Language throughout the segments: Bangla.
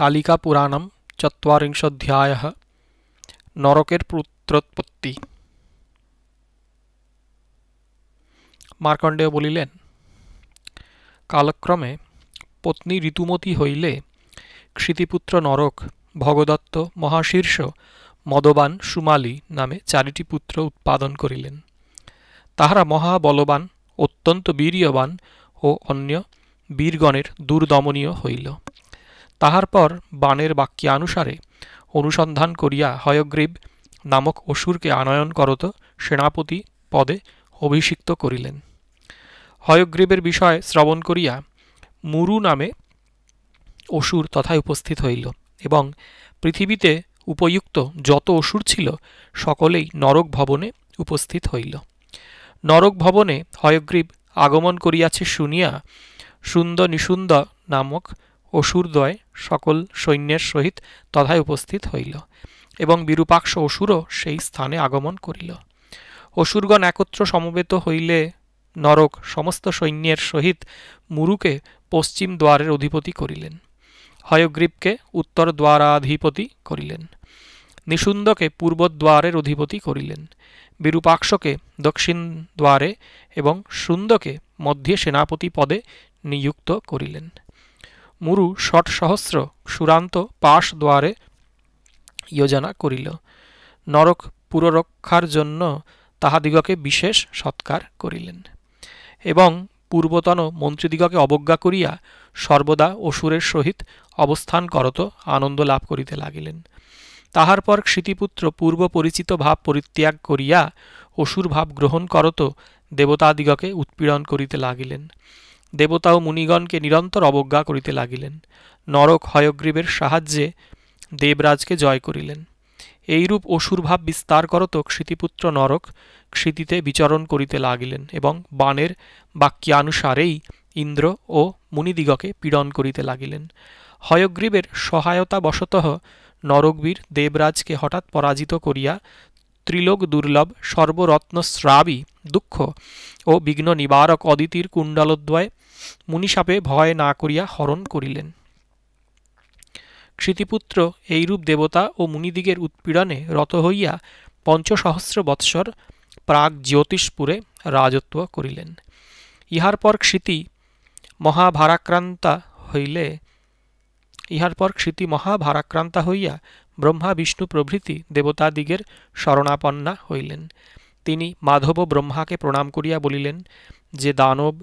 কালিকাপুরাণম চত্বরিংশোধ্যায় নরকের পুত্রোৎপত্তি মার্কণ্ডেয় বলিলেন কালক্রমে পত্নী ঋতুমতী হইলে ক্ষিতিপুত্র নরক ভগদত্ত মহাশীর্ষ মদবান সুমালি নামে চারিটি পুত্র উৎপাদন করিলেন তাহারা মহাবলবান অত্যন্ত বীর্যবান ও অন্য বীরগণের দুর্দমনীয় হইল তাহার পর বাণের বাক্যানুসারে অনুসন্ধান করিয়া হয়গ্রীব নামক অসুরকে আনয়ন করত সেনাপতি পদে অভিষিক্ত করিলেন হয়গ্রীবের বিষয়ে শ্রবণ করিয়া মুরু নামে অসুর তথায় উপস্থিত হইল এবং পৃথিবীতে উপযুক্ত যত অসুর ছিল সকলেই নরক ভবনে উপস্থিত হইল নরক ভবনে হয়গ্রীব আগমন করিয়াছে শুনিয়া সুন্দর নিসুন্দ নামক অসুরদ্বয় সকল সৈন্যের সহিত তথায় উপস্থিত হইল এবং বিরূপাক্ষ অসুরও সেই স্থানে আগমন করিল অসুরগণ একত্র সমবেত হইলে নরক সমস্ত সৈন্যের সহিত মুরুকে পশ্চিম দ্বারের অধিপতি করিলেন হয়গ্রীবকে উত্তর দ্বারাধিপতি করিলেন নিষুন্দকে পূর্ব দ্বারের অধিপতি করিলেন বিরূপাক্ষকে দক্ষিণ দ্বারে এবং সুন্দকে মধ্যে সেনাপতি পদে নিযুক্ত করিলেন মুরু ষটসহস্র সুরান্ত পাশ দ্বারে যোজনা করিল নরক পুররক্ষার জন্য তাহাদিগকে বিশেষ সৎকার করিলেন এবং পূর্বতন মন্ত্রীদিগকে অবজ্ঞা করিয়া সর্বদা অসুরের সহিত অবস্থান করত আনন্দ লাভ করিতে লাগিলেন তাহার পর ক্ষিতিপুত্র পূর্ব পরিচিত ভাব পরিত্যাগ করিয়া অসুর ভাব গ্রহণ করত দেবতাদিগকে উৎপীড়ন করিতে লাগিলেন দেবতা ও মুনিগণকে নিরন্তর অবজ্ঞা করিতে লাগিলেন নরক হয়গ্রীবের সাহায্যে দেবরাজকে জয় করিলেন এইরূপ অসুরভাব বিস্তার করত ক্ষিতিপুত্র নরক ক্ষিতিতে বিচরণ করিতে লাগিলেন এবং বাণের বাক্যানুসারেই ইন্দ্র ও মুনিদিগকে পীড়ন করিতে লাগিলেন হয়গ্রীবের সহায়তাবশত নরকবীর দেবরাজকে হঠাৎ পরাজিত করিয়া ত্রিলোক দুর্লভ সর্বরত্নস্রাবী দুঃখ ও বিঘ্ন নিবারক অদিতির কুণ্ডলদ্বয় মুনিসাপে ভয় না করিয়া হরণ করিলেন কৃতিপুত্র এইরূপ দেবতা ও মুনিদিগের উৎপীড়নে রত হইয়া পঞ্চসহস্র বৎসর প্রাগ জ্যোতিষপুরে রাজত্ব করিলেন ইহার পর ক্ষিতি মহাভারাক্রান্তা হইলে ইহার পর ক্ষিতি মহাভারাক্রান্তা হইয়া ব্রহ্মা বিষ্ণু প্রভৃতি দেবতাদিগের শরণাপন্না হইলেন তিনি মাধব ব্রহ্মাকে প্রণাম করিয়া বলিলেন যে দানব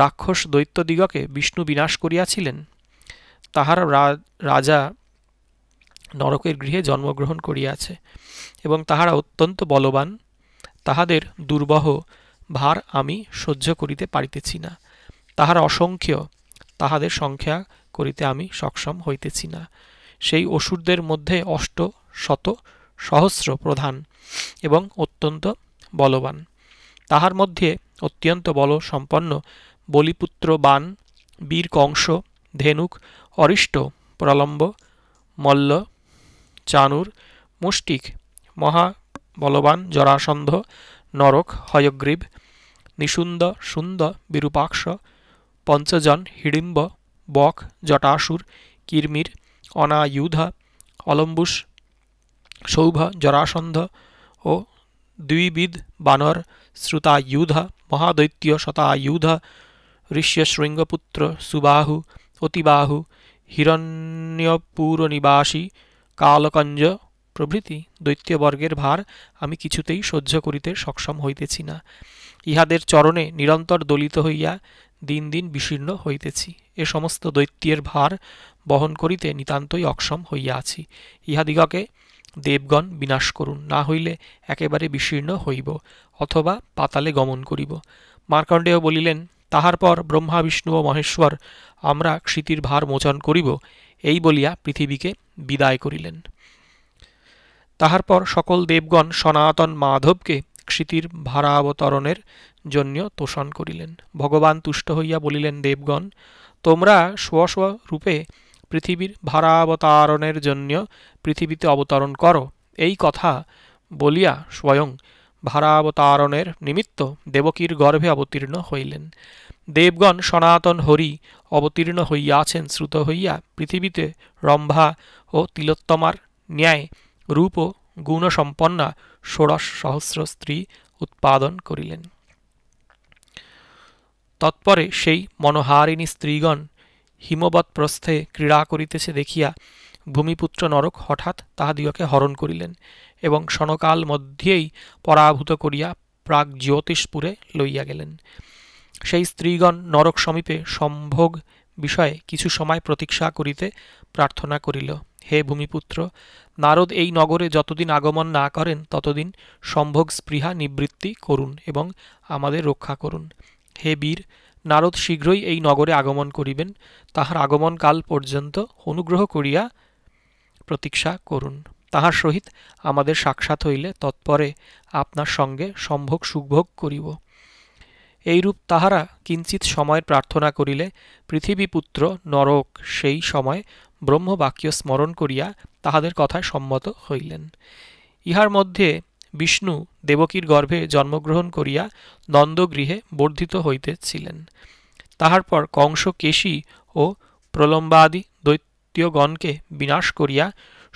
রাক্ষস দৈত্যদিগকে বিষ্ণু বিনাশ করিয়াছিলেন তাহার রাজা নরকের গৃহে জন্মগ্রহণ করিয়াছে এবং তাহারা অত্যন্ত বলবান তাহাদের দুর্বহ ভার আমি সহ্য করিতে পারিতেছি না তাহারা অসংখ্য তাহাদের সংখ্যা করিতে আমি সক্ষম হইতেছি না সেই অসুরদের মধ্যে অষ্ট শত সহস্র প্রধান এবং অত্যন্ত বলবান তাহার মধ্যে অত্যন্ত বল সম্পন্ন বলিপুত্র বান বীর কংস ধেনুক অরিষ্ট প্রলম্ব মল্ল চানুর মুষ্টিক মহা বলবান জরাসন্ধ নরক হয়গ্রীব নিশুন্দ সুন্দ বিরূপাক্ষ পঞ্চজন হিড়িম্ব বক জটাসুর কির্মির অনায়ুধা অলম্বুস সৌভ জরাসন্ধ ও দ্বিবিদ বানর শ্রুতায়ুধ মহাদৈত্য শতায়ুধা ঋষ্যশৃঙ্গপুত্র সুবাহু অতিবাহু হিরণ্যপুরনিবাসী কালকঞ্জ প্রভৃতি দৈত্যবর্গের ভার আমি কিছুতেই সহ্য করিতে সক্ষম হইতেছি না ইহাদের চরণে নিরন্তর দলিত হইয়া দিন দিন বিশীর্ণ হইতেছি এ সমস্ত দৈত্যের ভার বহন করিতে নিতান্তই অক্ষম হইয়া আছি ইহাদিগকে দেবগণ বিনাশ করুন না হইলে একেবারে বিশীর্ণ হইব অথবা পাতালে গমন করিব মার্কণ্ডেয় বলিলেন তাহার পর ব্রহ্মা বিষ্ণু ও মহেশ্বর আমরা ক্ষিতির ভার মোচন করিব এই বলিয়া পৃথিবীকে বিদায় করিলেন তাহার পর সকল দেবগণ সনাতন মাধবকে ক্ষিতির ভারাবতরণের জন্য তোষণ করিলেন ভগবান তুষ্ট হইয়া বলিলেন দেবগণ তোমরা স্ব রূপে পৃথিবীর ভারাবতারণের জন্য পৃথিবীতে অবতরণ করো এই কথা বলিয়া স্বয়ং ভারাবতারণের নিমিত্ত দেবকীর গর্ভে অবতীর্ণ হইলেন দেবগণ সনাতন হরি অবতীর্ণ হইয়াছেন শ্রুত হইয়া পৃথিবীতে রম্ভা ও তিলোত্তমার ন্যায় রূপ ও গুণসম্পন্না ষোড়শ সহস্র স্ত্রী উৎপাদন করিলেন তৎপরে সেই মনোহারিণী স্ত্রীগণ হিমবৎ প্রস্থে ক্রীড়া করিতেছে দেখিয়া ভূমিপুত্র নরক হঠাৎ তাহাদিগকে হরণ করিলেন এবং সনকাল মধ্যেই পরাভূত করিয়া প্রাগ জ্যোতিষপুরে লইয়া গেলেন সেই স্ত্রীগণ নরক সমীপে সম্ভোগ বিষয়ে কিছু সময় প্রতীক্ষা করিতে প্রার্থনা করিল হে ভূমিপুত্র নারদ এই নগরে যতদিন আগমন না করেন ততদিন সম্ভোগ স্পৃহা নিবৃত্তি করুন এবং আমাদের রক্ষা করুন হে বীর নারদ শীঘ্রই এই নগরে আগমন করিবেন তাহার আগমনকাল পর্যন্ত অনুগ্রহ করিয়া প্রতীক্ষা করুন তাহার সহিত আমাদের সাক্ষাৎ হইলে তৎপরে আপনার সঙ্গে সম্ভোগ সুখভোগ করিব এইরূপ তাহারা কিঞ্চিত সময় প্রার্থনা করিলে পৃথিবীপুত্র নরক সেই সময় ব্রহ্মবাক্য স্মরণ করিয়া তাহাদের কথায় সম্মত হইলেন ইহার মধ্যে বিষ্ণু দেবকীর গর্ভে জন্মগ্রহণ করিয়া নন্দগৃহে বর্ধিত হইতেছিলেন তাহার পর কংস কেশী ও প্রলম্বাদি দৈত্যগণকে বিনাশ করিয়া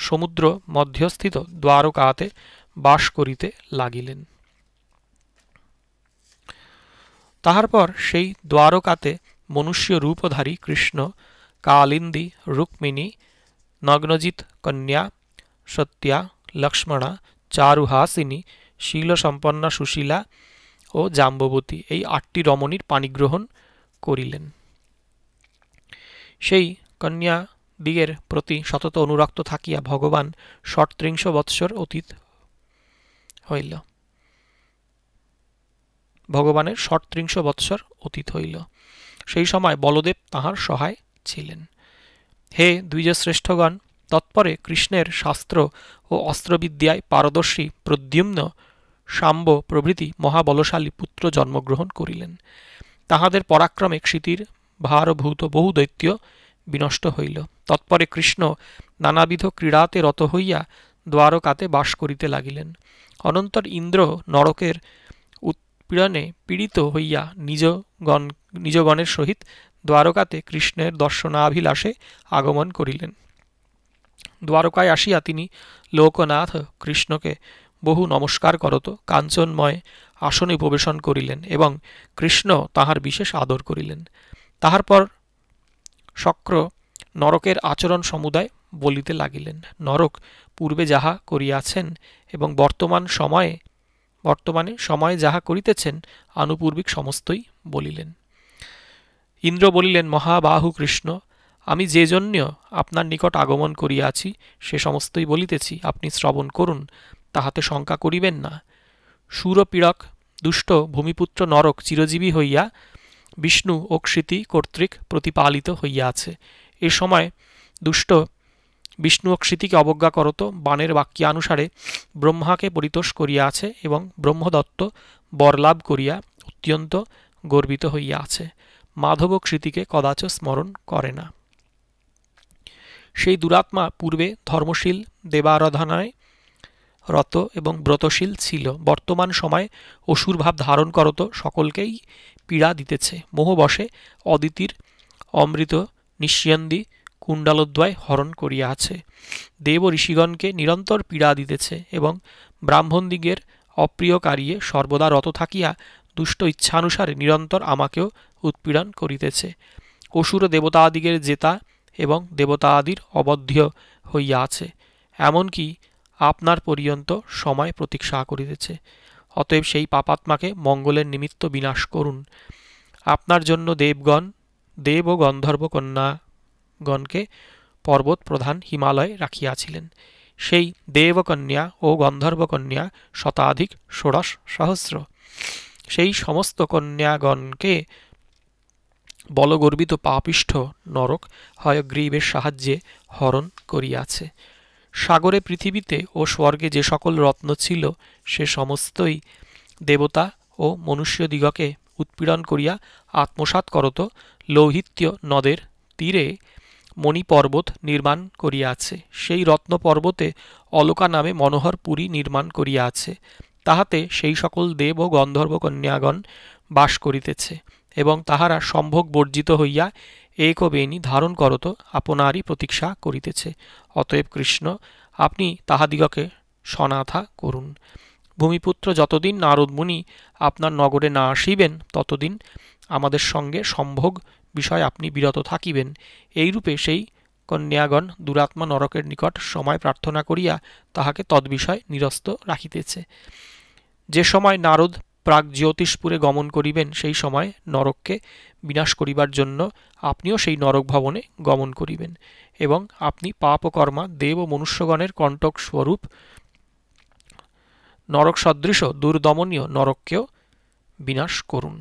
সমুদ্র মধ্যস্থিত দ্বারকাতে বাস করিতে লাগিলেন তাহার পর সেই দ্বারকাতে মনুষ্য রূপধারী কৃষ্ণ কালিন্দি রুক্মিণী নগ্নজিৎ কন্যা সত্যা লক্ষ্মণা চারুহাসিনী শীলসম্পন্না সুশীলা ও জাম্ববতী এই আটটি রমণীর পানিগ্রহণ করিলেন সেই কন্যা দিগের প্রতি সতত অনুরক্ত থাকিয়া ভগবান ষট্রিংশ বৎসর অতীত হইল ভগবানের ষট্রিংশ বৎসর অতীত হইল সেই সময় বলদেব তাহার সহায় ছিলেন হে দ্বিজশ্রেষ্ঠগণ তৎপরে কৃষ্ণের শাস্ত্র ও অস্ত্রবিদ্যায় পারদর্শী প্রদ্যুম্ন সাম্ব প্রভৃতি মহাবলশালী পুত্র জন্মগ্রহণ করিলেন তাহাদের পরাক্রমে ক্ষিতির ভারভূত বহু দৈত্য বিনষ্ট হইল তৎপরে কৃষ্ণ নানাবিধ ক্রীড়াতে রত হইয়া দ্বারকাতে বাস করিতে লাগিলেন অনন্তর ইন্দ্র নরকের উৎপীড়নে পীড়িত হইয়া নিজগণ নিজগণের সহিত দ্বারকাতে কৃষ্ণের দর্শনাভিলাষে আগমন করিলেন দ্বারকায় আসিয়া তিনি লোকনাথ কৃষ্ণকে বহু নমস্কার করত কাঞ্চনময় আসনে উপবেশন করিলেন এবং কৃষ্ণ তাহার বিশেষ আদর করিলেন তাহার পর শক্র নরকের আচরণ সমুদায় বলিতে লাগিলেন নরক পূর্বে যাহা করিয়াছেন এবং বর্তমান সময়ে বর্তমানে সময়ে যাহা করিতেছেন আনুপূর্বিক সমস্তই বলিলেন ইন্দ্র বলিলেন মহাবাহু কৃষ্ণ আমি যে জন্য আপনার নিকট আগমন করিয়াছি সে সমস্তই বলিতেছি আপনি শ্রবণ করুন তাহাতে শঙ্কা করিবেন না সুরপীড়ক দুষ্ট ভূমিপুত্র নরক চিরজীবী হইয়া বিষ্ণু অক্ষিতি কর্তৃক প্রতিপালিত হইয়া আছে এ সময় দুষ্ট বিষ্ণু অক্ষিতিকে অবজ্ঞা করত বাণের বাক্যানুসারে ব্রহ্মাকে পরিতোষ করিয়াছে এবং ব্রহ্মদত্ত বরলাভ করিয়া অত্যন্ত গর্বিত হইয়া আছে মাধব ক্ষিতিকে কদাচ স্মরণ করে না সেই দুরাত্মা পূর্বে ধর্মশীল দেবারাধনায় রত এবং ব্রতশীল ছিল বর্তমান সময়ে অসুর ভাব ধারণ করত সকলকেই পীড়া দিতেছে মোহবশে অদিতির অমৃত নিঃসন্দি কুণ্ডালোদ্বয় হরণ করিয়া আছে দেব ঋষিগণকে নিরন্তর পীড়া দিতেছে এবং ব্রাহ্মণদিগের অপ্রিয় কারিয়ে সর্বদা রত থাকিয়া দুষ্ট ইচ্ছানুসারে নিরন্তর আমাকেও উৎপীড়ন করিতেছে অসুর দেবতাদিগের জেতা এবং দেবতাদির অবধ্য হইয়া আছে এমনকি আপনার পর্যন্ত সময় প্রতীক্ষা করিতেছে অতএব সেই পাপাত্মাকে মঙ্গলের নিমিত্ত বিনাশ করুন আপনার জন্য দেবগণ দেব ও গন্ধর্ব কন্যাগণকে পর্বত প্রধান হিমালয় রাখিয়াছিলেন সেই দেবকন্যা ও গন্ধর্বকন্যা শতাধিক ষোড়শ সহস্র সেই সমস্ত কন্যাগণকে বলগর্বিত পাপিষ্ঠ নরক হয়গ্রীবের সাহায্যে হরণ করিয়াছে সাগরে পৃথিবীতে ও স্বর্গে যে সকল রত্ন ছিল সে সমস্তই দেবতা ও মনুষ্যদিগকে উৎপীড়ন করিয়া আত্মসাত করত লৌহিত্য নদের তীরে মণি পর্বত নির্মাণ আছে সেই রত্ন পর্বতে অলকা নামে মনোহর পুরী নির্মাণ করিয়া আছে তাহাতে সেই সকল দেব ও গন্ধর্ব কন্যাগণ বাস করিতেছে এবং তাহারা সম্ভোগ বর্জিত হইয়া এক বেণী ধারণ করত আপনারই প্রতীক্ষা করিতেছে অতএব কৃষ্ণ আপনি তাহাদিগকে সনাথা করুন ভূমিপুত্র যতদিন নারদমুনি আপনার নগরে না আসিবেন ততদিন আমাদের সঙ্গে সম্ভোগ বিষয় আপনি বিরত থাকিবেন এইরূপে সেই কন্যাগণ দুরাত্মা নরকের নিকট সময় প্রার্থনা করিয়া তাহাকে তদ্বিষয় নিরস্ত রাখিতেছে যে সময় নারদ প্রাক জ্যোতিষপুরে গমন করিবেন সেই সময় নরককে বিনাশ করিবার জন্য আপনিও সেই নরক ভবনে গমন করিবেন এবং আপনি পাপ ও কর্মা দেব ও মনুষ্যগণের কণ্টক স্বরূপ নরক সদৃশ দুর্দমনীয় নরককেও বিনাশ করুন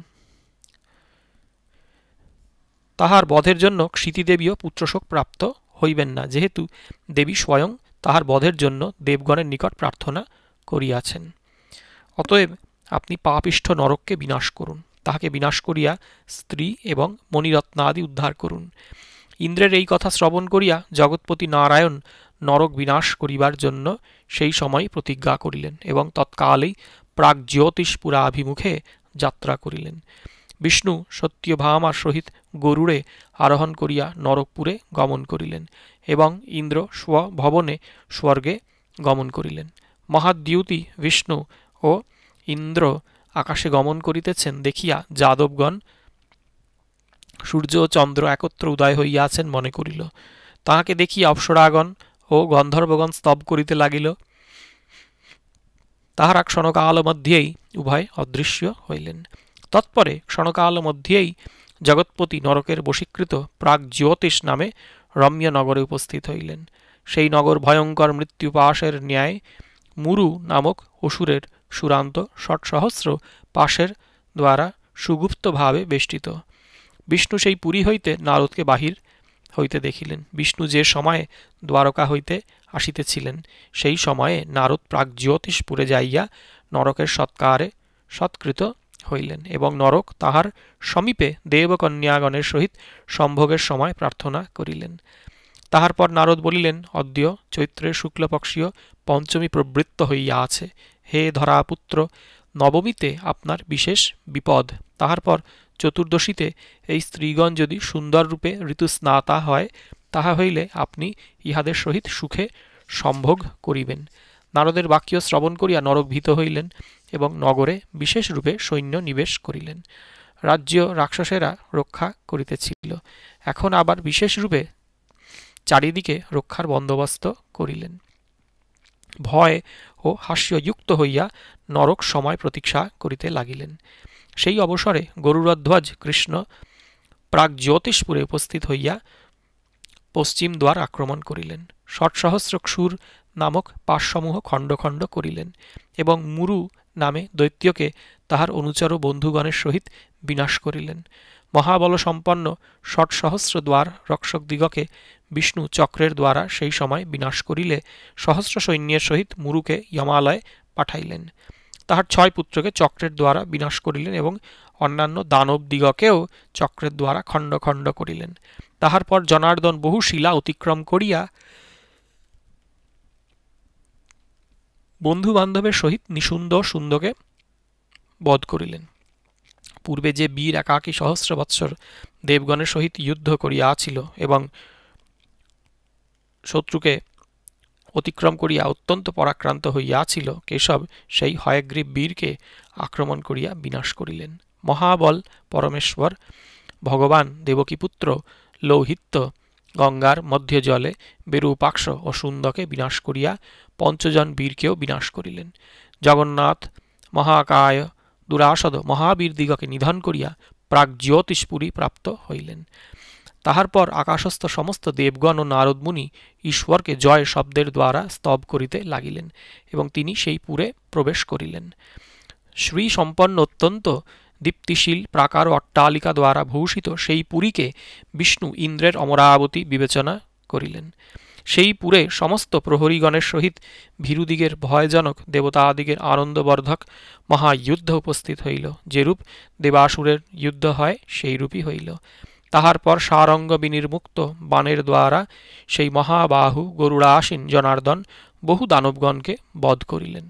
তাহার বধের জন্য ক্ষিতিদেবীও পুত্রশোক প্রাপ্ত হইবেন না যেহেতু দেবী স্বয়ং তাহার বধের জন্য দেবগণের নিকট প্রার্থনা করিয়াছেন অতএব আপনি পাপিষ্ঠ নরককে বিনাশ করুন তাহাকে বিনাশ করিয়া স্ত্রী এবং মণিরত্ন আদি উদ্ধার করুন ইন্দ্রের এই কথা শ্রবণ করিয়া জগৎপতি নারায়ণ নরক বিনাশ করিবার জন্য সেই সময় প্রতিজ্ঞা করিলেন এবং তৎকালেই প্রাক জ্যোতিষপুরা আভিমুখে যাত্রা করিলেন বিষ্ণু সত্যভামার সহিত গরুড়ে আরোহণ করিয়া নরকপুরে গমন করিলেন এবং ইন্দ্র স্বভবনে স্বর্গে গমন করিলেন মহাদ্যুতি বিষ্ণু ও ইন্দ্র আকাশে গমন করিতেছেন দেখিয়া যাদবগণ সূর্য ও চন্দ্র একত্র উদয় হইয়াছেন মনে করিল তাহাকে দেখিয়া অপ্সরাগণ ও গন্ধর্বগণ স্তব করিতে লাগিল তাহারা ক্ষণকাল মধ্যেই উভয় অদৃশ্য হইলেন তৎপরে ক্ষণকাল মধ্যেই জগৎপতি নরকের বশীকৃত প্রাগ জ্যোতিষ নামে রম্য নগরে উপস্থিত হইলেন সেই নগর ভয়ঙ্কর মৃত্যুপাশের ন্যায় মুরু নামক অসুরের সুরান্ত ষট সহস্র পাশের দ্বারা সুগুপ্তভাবে বেষ্টিত বিষ্ণু সেই পুরী হইতে নারদকে বাহির হইতে দেখিলেন বিষ্ণু যে সময়ে দ্বারকা হইতে আসিতেছিলেন সেই সময়ে নারদ প্রাক জ্যোতিষপুরে যাইয়া নরকের সৎকারে সৎকৃত হইলেন এবং নরক তাহার সমীপে দেবকন্যাগণের সহিত সম্ভোগের সময় প্রার্থনা করিলেন তাহার পর নারদ বলিলেন অদ্য চৈত্রের শুক্লপক্ষীয় পঞ্চমী প্রবৃত্ত হইয়া আছে হে ধরা পুত্র নবমীতে আপনার বিশেষ বিপদ তাহার পর চতুর্দশীতে এই স্ত্রীগণ যদি সুন্দররূপে ঋতুস্নাতা হয় তাহা হইলে আপনি ইহাদের সহিত সুখে সম্ভোগ করিবেন নারদের বাক্য শ্রবণ করিয়া নরক ভীত হইলেন এবং নগরে বিশেষরূপে সৈন্য নিবেশ করিলেন রাজ্য রাক্ষসেরা রক্ষা করিতেছিল এখন আবার বিশেষরূপে চারিদিকে রক্ষার বন্দোবস্ত করিলেন ভয় ও হাস্যযুক্ত হইয়া নরক সময় প্রতীক্ষা করিতে লাগিলেন সেই অবসরে গরুরধ্বজ কৃষ্ণ প্রাক জ্যোতিষপুরে উপস্থিত হইয়া পশ্চিম দ্বার আক্রমণ করিলেন ষট সহস্র ক্ষুর নামক পাশসমূহ খণ্ড খণ্ড করিলেন এবং মুরু নামে দৈত্যকে তাহার অনুচর বন্ধুগণের সহিত বিনাশ করিলেন মহাবলসম্পন্ন ষট সহস্র দ্বার রক্ষকদিগকে বিষ্ণু চক্রের দ্বারা সেই সময় বিনাশ করিলে সহস্র সৈন্যের সহিত মুরুকে যমালয়ে পাঠাইলেন তাহার ছয় পুত্রকে চক্রের দ্বারা বিনাশ করিলেন এবং অন্যান্য দানবদিগকেও চক্রের দ্বারা খণ্ড খণ্ড করিলেন তাহার পর জনার্দন বহু শিলা অতিক্রম করিয়া বন্ধু বান্ধবের সহিত নিশুন্দ সুন্দকে বধ করিলেন পূর্বে যে বীর একাকী সহস্র বৎসর দেবগণের সহিত যুদ্ধ করিয়াছিল এবং শত্রুকে অতিক্রম করিয়া অত্যন্ত পরাক্রান্ত হইয়াছিল কেশব সেই হয়গ্রীব বীরকে আক্রমণ করিয়া বিনাশ করিলেন মহাবল পরমেশ্বর ভগবান দেবকীপুত্র লৌহিত্য গঙ্গার মধ্যে জলে বেরুপাক্ষ ও সুন্দকে বিনাশ করিয়া পঞ্চজন বীরকেও বিনাশ করিলেন জগন্নাথ মহাকায় দুরাসদ দিগকে নিধন করিয়া প্রাক জ্যোতিষপুরী প্রাপ্ত হইলেন তাহার পর আকাশস্থ সমস্ত দেবগণ ও নারদমুনি ঈশ্বরকে জয় শব্দের দ্বারা স্তব করিতে লাগিলেন এবং তিনি সেই পুরে প্রবেশ করিলেন শ্রী সম্পন্ন অত্যন্ত দীপ্তিশীল প্রাকার অট্টালিকা দ্বারা ভূষিত সেই পুরীকে বিষ্ণু ইন্দ্রের অমরাবতী বিবেচনা করিলেন সেই পুরে সমস্ত প্রহরীগণের সহিত ভীরুদিগের ভয়জনক দেবতাদিগের আনন্দবর্ধক মহাযুদ্ধ উপস্থিত হইল যেরূপ দেবাসুরের যুদ্ধ হয় সেই রূপই হইল তাহার পর সারঙ্গ বিনির্মুক্ত বাণের দ্বারা সেই মহাবাহু গরুড়াসীন জনার্দন বহু দানবগণকে বধ করিলেন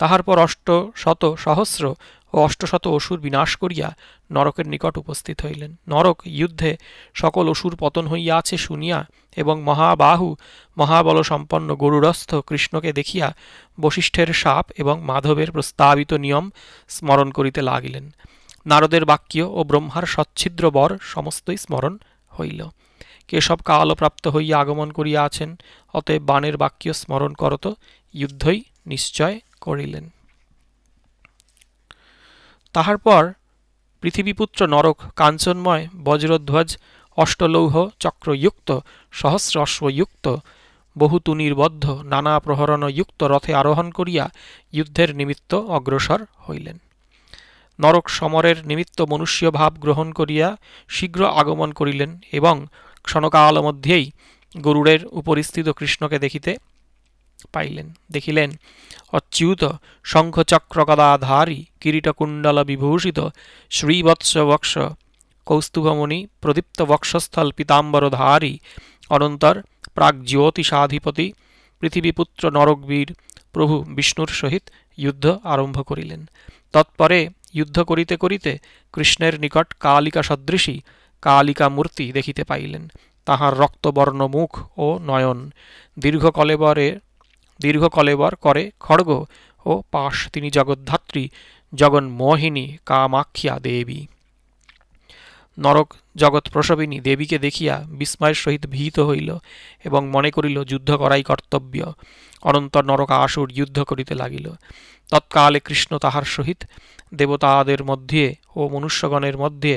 তাহার পর অষ্ট শত সহস্র ও অষ্টশত অসুর বিনাশ করিয়া নরকের নিকট উপস্থিত হইলেন নরক যুদ্ধে সকল অসুর পতন হইয়া আছে শুনিয়া এবং মহাবাহু মহাবল সম্পন্ন গরুরস্থ কৃষ্ণকে দেখিয়া বশিষ্ঠের সাপ এবং মাধবের প্রস্তাবিত নিয়ম স্মরণ করিতে লাগিলেন নারদের বাক্য ও ব্রহ্মার সচ্ছিদ্র বর সমস্তই স্মরণ হইল কেশব কালপ্রাপ্ত হইয়া আগমন করিয়া আছেন অতএব বাণের বাক্য স্মরণ করত যুদ্ধই নিশ্চয় করিলেন তাহার পর পৃথিবীপুত্র নরক কাঞ্চনময় বজ্রধ্বজ অষ্টলৌহ চক্রযুক্ত সহস্র অশ্বযুক্ত বহুতু নির্বদ্ধ নানা প্রহরণযুক্ত রথে আরোহণ করিয়া যুদ্ধের নিমিত্ত অগ্রসর হইলেন নরক সমরের নিমিত্ত মনুষ্যভাব গ্রহণ করিয়া শীঘ্র আগমন করিলেন এবং ক্ষণকাল মধ্যেই গরুড়ের উপরিস্থিত কৃষ্ণকে দেখিতে পাইলেন দেখিলেন অচ্যুত শঙ্খচক্রগদাধারী কিরীটকুণ্ডল বিভূষিত শ্রীবৎস বক্ষ কৌস্তুভমণি প্রদীপ্ত বক্ষস্থল পিতাম্বরধারী অনন্তর প্রাগজ্যোতিষাধিপতি পৃথিবীপুত্র নরকবীর প্রভু বিষ্ণুর সহিত যুদ্ধ আরম্ভ করিলেন তৎপরে যুদ্ধ করিতে করিতে কৃষ্ণের নিকট কালিকা সদৃশী কালিকা মূর্তি দেখিতে পাইলেন তাহার রক্তবর্ণ মুখ ও নয়ন দীর্ঘ কলেবরে দীর্ঘ কলেবর করে খড়গ ও পাশ তিনি জগদ্ধাত্রী জগন্মোহিনী কামাখ্যা দেবী নরক জগৎ প্রসবিনী দেবীকে দেখিয়া বিস্ময়ের সহিত ভীত হইল এবং মনে করিল যুদ্ধ করাই কর্তব্য অনন্তর নরকা আসুর যুদ্ধ করিতে লাগিল তৎকালে কৃষ্ণ তাহার সহিত দেবতাদের মধ্যে ও মনুষ্যগণের মধ্যে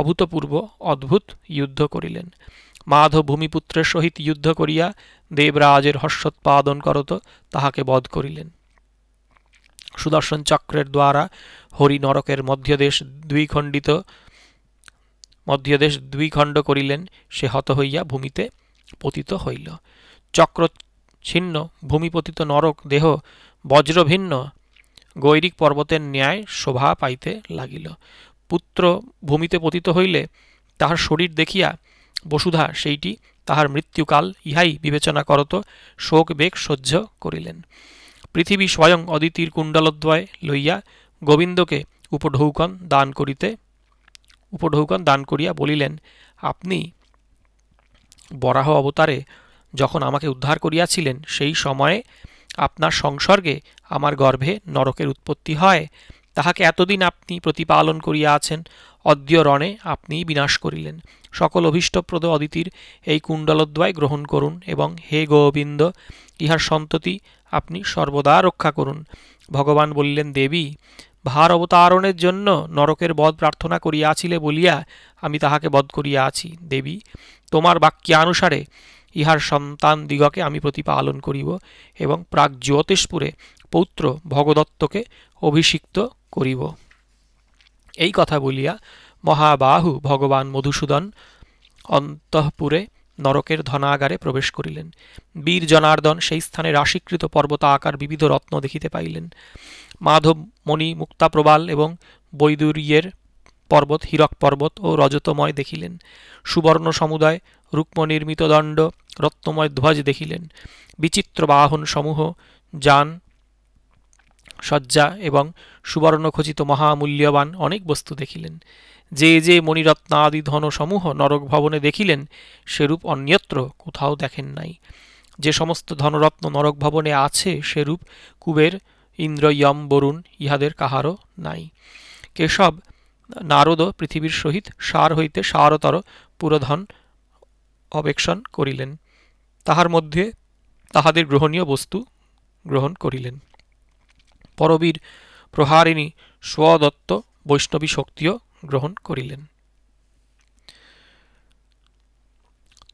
অভূতপূর্ব অদ্ভুত যুদ্ধ করিলেন মাধ ভূমিপুত্রের সহিত যুদ্ধ করিয়া দেবরাজের হর্ষোৎপাদন করত তাহাকে বধ করিলেন সুদর্শন চক্রের দ্বারা হরি নরকের মধ্যদেশ দ্বিখণ্ডিত মধ্যদেশ দ্বিখণ্ড করিলেন সে হত হইয়া ভূমিতে পতিত হইল চক্র ছিন্ন ভূমিপতিত নরক দেহ বজ্রভিন্ন গৈরিক পর্বতের ন্যায় শোভা পাইতে লাগিল পুত্র ভূমিতে পতিত হইলে তাহার শরীর দেখিয়া বসুধা সেইটি তাহার মৃত্যুকাল ইহাই বিবেচনা করত শোক বেগ সহ্য করিলেন পৃথিবী স্বয়ং অদিতির কুণ্ডলদ্বয় লইয়া গোবিন্দকে উপঢৌকন দান করিতে উপঢৌকন দান করিয়া বলিলেন আপনি বরাহ অবতারে যখন আমাকে উদ্ধার করিয়াছিলেন সেই সময়ে আপনার সংসর্গে আমার গর্ভে নরকের উৎপত্তি হয় তাহাকে এতদিন আপনি প্রতিপালন করিয়া আছেন অদ্য রণে আপনি বিনাশ করিলেন সকল অভীষ্টপ্রদ অদিতির এই কুণ্ডলদ্বয় গ্রহণ করুন এবং হে গোবিন্দ ইহার সন্ততি আপনি সর্বদা রক্ষা করুন ভগবান বলিলেন দেবী ভার অবতারণের জন্য নরকের বধ প্রার্থনা করিয়াছিলে বলিয়া আমি তাহাকে বধ করিয়া আছি দেবী তোমার বাক্যানুসারে ইহার সন্তান দিগকে আমি প্রতিপালন করিব এবং প্রাক জ্যোতিষপুরে পৌত্র ভগদত্তকে অভিষিক্ত করিব এই কথা বলিয়া মহাবাহু ভগবান মধুসূদন অন্তঃপুরে নরকের ধনাগারে প্রবেশ করিলেন বীর জনার্দন সেই স্থানে রাশিকৃত পর্বত আকার বিবিধ রত্ন দেখিতে পাইলেন মাধব মণি মুক্তাপ্রবাল এবং বৈদুর্যের পর্বত হীরক পর্বত ও রজতময় দেখিলেন সুবর্ণ সমুদায় রুক্মনির্মিত দণ্ড রত্নময় ধ্বজ দেখিলেন বিচিত্র বাহন সমূহ যান শয্যা এবং সুবর্ণখচিত মহামূল্যবান অনেক বস্তু দেখিলেন যে যে মণিরত্নাদি ধনসমূহ নরক ভবনে দেখিলেন সেরূপ অন্যত্র কোথাও দেখেন নাই যে সমস্ত ধনরত্ন নরক ভবনে আছে সেরূপ কুবের ইন্দ্র ইয়ম বরুণ ইহাদের কাহারও নাই কেশব নারদ পৃথিবীর সহিত সার হইতে সারতর পুরধন অবেক্ষণ করিলেন তাহার মধ্যে তাহাদের গ্রহণীয় বস্তু গ্রহণ করিলেন পরবীর প্রহারিণী স্বদত্ত বৈষ্ণবী শক্তিও গ্রহণ করিলেন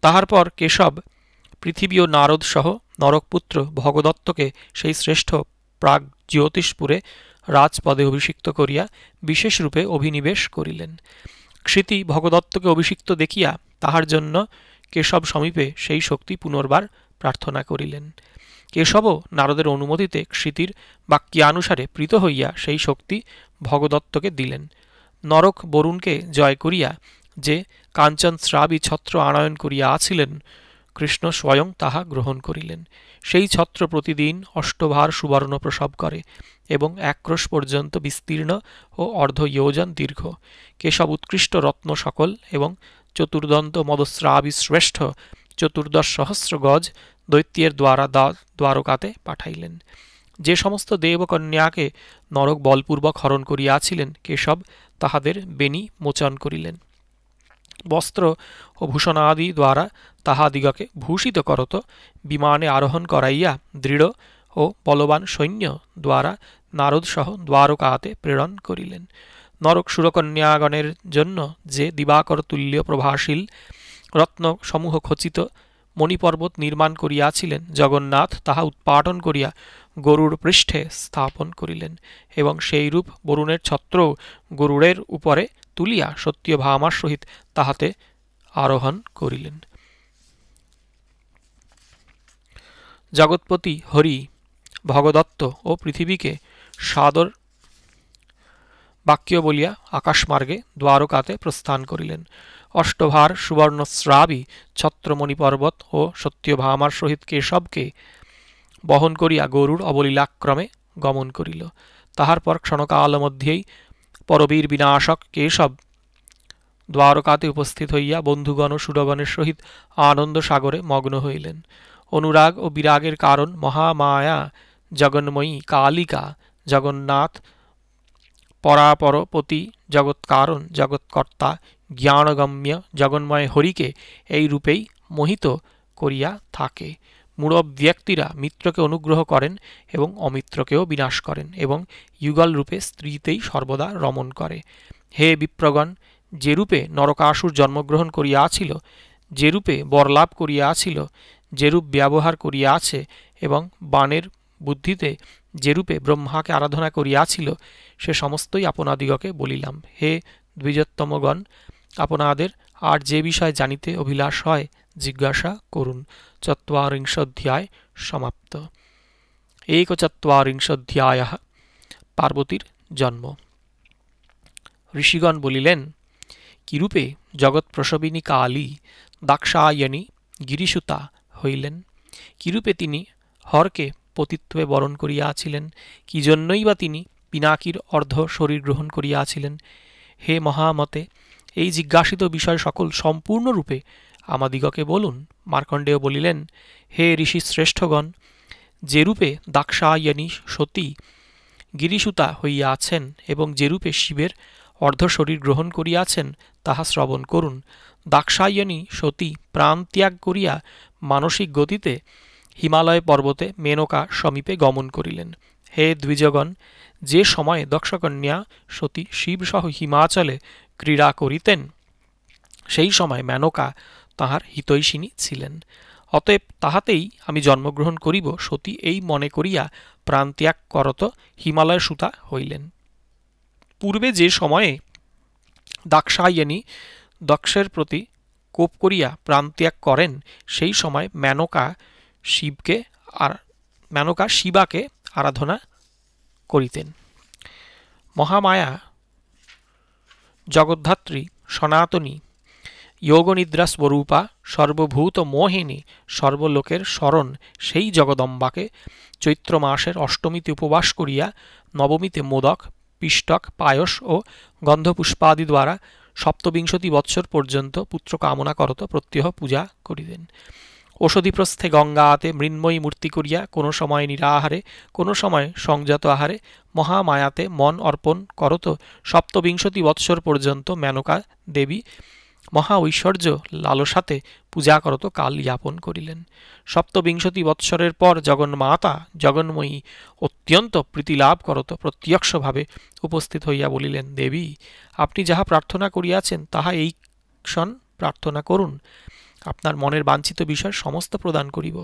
তাহার পর কেশব পৃথিবী ও নারদ সহ নরকপুত্র ভগদত্তকে সেই শ্রেষ্ঠ প্রাগ জ্যোতিষপুরে রাজপদে অভিষিক্ত করিয়া বিশেষরূপে অভিনিবেশ করিলেন স্মৃতি ভগদত্তকে অভিষিক্ত দেখিয়া তাহার জন্য কেশব সমীপে সেই শক্তি পুনর্বার প্রার্থনা করিলেন কেশবও নারদের অনুমতিতে স্মৃতির বাক্যানুসারে প্রীত হইয়া সেই শক্তি ভগদত্তকে দিলেন নরক বরুণকে জয় করিয়া যে কাঞ্চন শ্রাবী ছত্র আনয়ন করিয়া আছিলেন কৃষ্ণ স্বয়ং তাহা গ্রহণ করিলেন সেই ছত্র প্রতিদিন অষ্টভার সুবর্ণ প্রসব করে এবং একক্রোশ পর্যন্ত বিস্তীর্ণ ও অর্ধ ইয়োজন দীর্ঘ কেশব উৎকৃষ্ট রত্ন সকল এবং চতুর্দন্ত মদস্রাবি শ্রেষ্ঠ চতুর্দশ সহস্র গজ দৈত্যের দ্বারা দ্বারকাতে পাঠাইলেন যে সমস্ত দেবকন্যাকে নরক বলপূর্বক হরণ করিয়াছিলেন কেশব তাহাদের বেনি মোচন করিলেন বস্ত্র ও ভূষণাদি দ্বারা তাহাদিগকে ভূষিত করত বিমানে আরোহণ করাইয়া দৃঢ় ও বলবান সৈন্য দ্বারা নারদসহ দ্বারকাতে প্রেরণ করিলেন নরক সুরকন্যাগণের জন্য যে দিবাকর তুল্য প্রভাশীল রত্ন সমূহ খচিত মণিপর্বত নির্মাণ করিয়াছিলেন জগন্নাথ তাহা উৎপাটন করিয়া গরুর পৃষ্ঠে স্থাপন করিলেন এবং সেইরূপ বরুণের ছত্র গরুড়ের উপরে তুলিয়া সত্য ভামার সহিত তাহাতে আরোহণ করিলেন জগৎপতি হরি ভগদত্ত ও পৃথিবীকে সাদর বাক্য বলিয়া আকাশমার্গে দ্বারকাতে প্রস্থান করিলেন অষ্টভার সুবর্ণশ্রাবী ছত্রমণি পর্বত ও সত্যভামার সহিত কেশবকে বহন করিয়া গরুর অবলীলাক্রমে গমন করিল তাহার পর ক্ষণকাল মধ্যেই পরবীর বিনাশক কেশব দ্বারকাতে উপস্থিত হইয়া বন্ধুগণ সুরগণের সহিত আনন্দ সাগরে মগ্ন হইলেন অনুরাগ ও বিরাগের কারণ মহামায়া জগন্ময়ী কালিকা জগন্নাথ পরাপরপতি জগৎকারণ জগৎকর্তা জ্ঞানগম্য জগন্ময় হরিকে এই রূপেই মোহিত করিয়া থাকে মূরব ব্যক্তিরা মিত্রকে অনুগ্রহ করেন এবং অমিত্রকেও বিনাশ করেন এবং যুগল রূপে স্ত্রীতেই সর্বদা রমণ করে হে বিপ্রগণ যেরূপে নরকাসুর জন্মগ্রহণ আছিল যেরূপে বরলাভ আছিল যেরূপ ব্যবহার করিয়া আছে এবং বাণের বুদ্ধিতে যেরূপে ব্রহ্মাকে আরাধনা করিয়াছিল সে সমস্তই আপনাদিগকে বলিলাম হে দ্বিজত্তমগণ আপনাদের আর যে বিষয় জানিতে অভিলাষ হয় জিজ্ঞাসা করুন চত্বরিংশোধ্যায় সমাপ্ত এক একচত্বরিংশোধ্যায় পার্বতীর জন্ম ঋষিগণ বলিলেন কিরূপে জগৎপ্রসবিনী কালী দাক্ষায়ণী গিরিসুতা হইলেন কিরূপে তিনি হরকে পতিত্বে বরণ করিয়াছিলেন কি জন্যই বা তিনি পিনাকির অর্ধ শরীর গ্রহণ করিয়াছিলেন হে মহামতে এই জিজ্ঞাসিত বিষয় সকল সম্পূর্ণরূপে আমাদিগকে বলুন মার্কণ্ডেয় বলিলেন হে ঋষি শ্রেষ্ঠগণ যেরূপে দাক্ষায়নি সতী গিরিসুতা হইয়া আছেন এবং যেরূপে শিবের অর্ধ শরীর গ্রহণ করিয়াছেন তাহা শ্রবণ করুন দাক্ষায়নী সতী প্রাণ ত্যাগ করিয়া মানসিক গতিতে হিমালয় পর্বতে মেনকা সমীপে গমন করিলেন হে দ্বিজগণ যে সময়ে দক্ষকন্যা সতী শিবসহ হিমাচলে ক্রীড়া করিতেন সেই সময় মেনকা তাহার হিতৈষিণী ছিলেন অতএব তাহাতেই আমি জন্মগ্রহণ করিব সতী এই মনে করিয়া প্রান্ত্যাগ করত হিমালয় সুতা হইলেন পূর্বে যে সময়ে দাক্ষায়নী দক্ষের প্রতি কোপ করিয়া প্রান্ত্যাগ করেন সেই সময় মেনকা শিবকে আর মেনকা শিবাকে আরাধনা করিতেন মহামায়া জগদ্ধাত্রী সনাতনী যোগনিদ্রা স্বরূপা সর্বভূত মোহিনী সর্বলোকের স্মরণ সেই জগদম্বাকে চৈত্র মাসের অষ্টমীতে উপবাস করিয়া নবমীতে মোদক পিষ্টক পায়স ও গন্ধপুষ্পাদি দ্বারা সপ্তবিংশতি বৎসর পর্যন্ত পুত্র কামনা করত প্রত্যহ পূজা করিতেন ওষধিপ্রস্থে গঙ্গাতে মৃন্ময়ী মূর্তি করিয়া কোনো সময় নিরাহারে কোনো সময় সংযত আহারে মহামায়াতে মন অর্পণ করত সপ্তবিংশতি বৎসর পর্যন্ত মেনকা দেবী মহা ঐশ্বর্য লালসাতে পূজা করত কাল যাপন করিলেন সপ্তবিংশতি বৎসরের পর জগন্মাতা জগন্ময়ী অত্যন্ত প্রীতিলাভ করত প্রত্যক্ষভাবে উপস্থিত হইয়া বলিলেন দেবী আপনি যাহা প্রার্থনা করিয়াছেন তাহা এই ক্ষণ প্রার্থনা করুন আপনার মনের বাঞ্ছিত বিষয় সমস্ত প্রদান করিব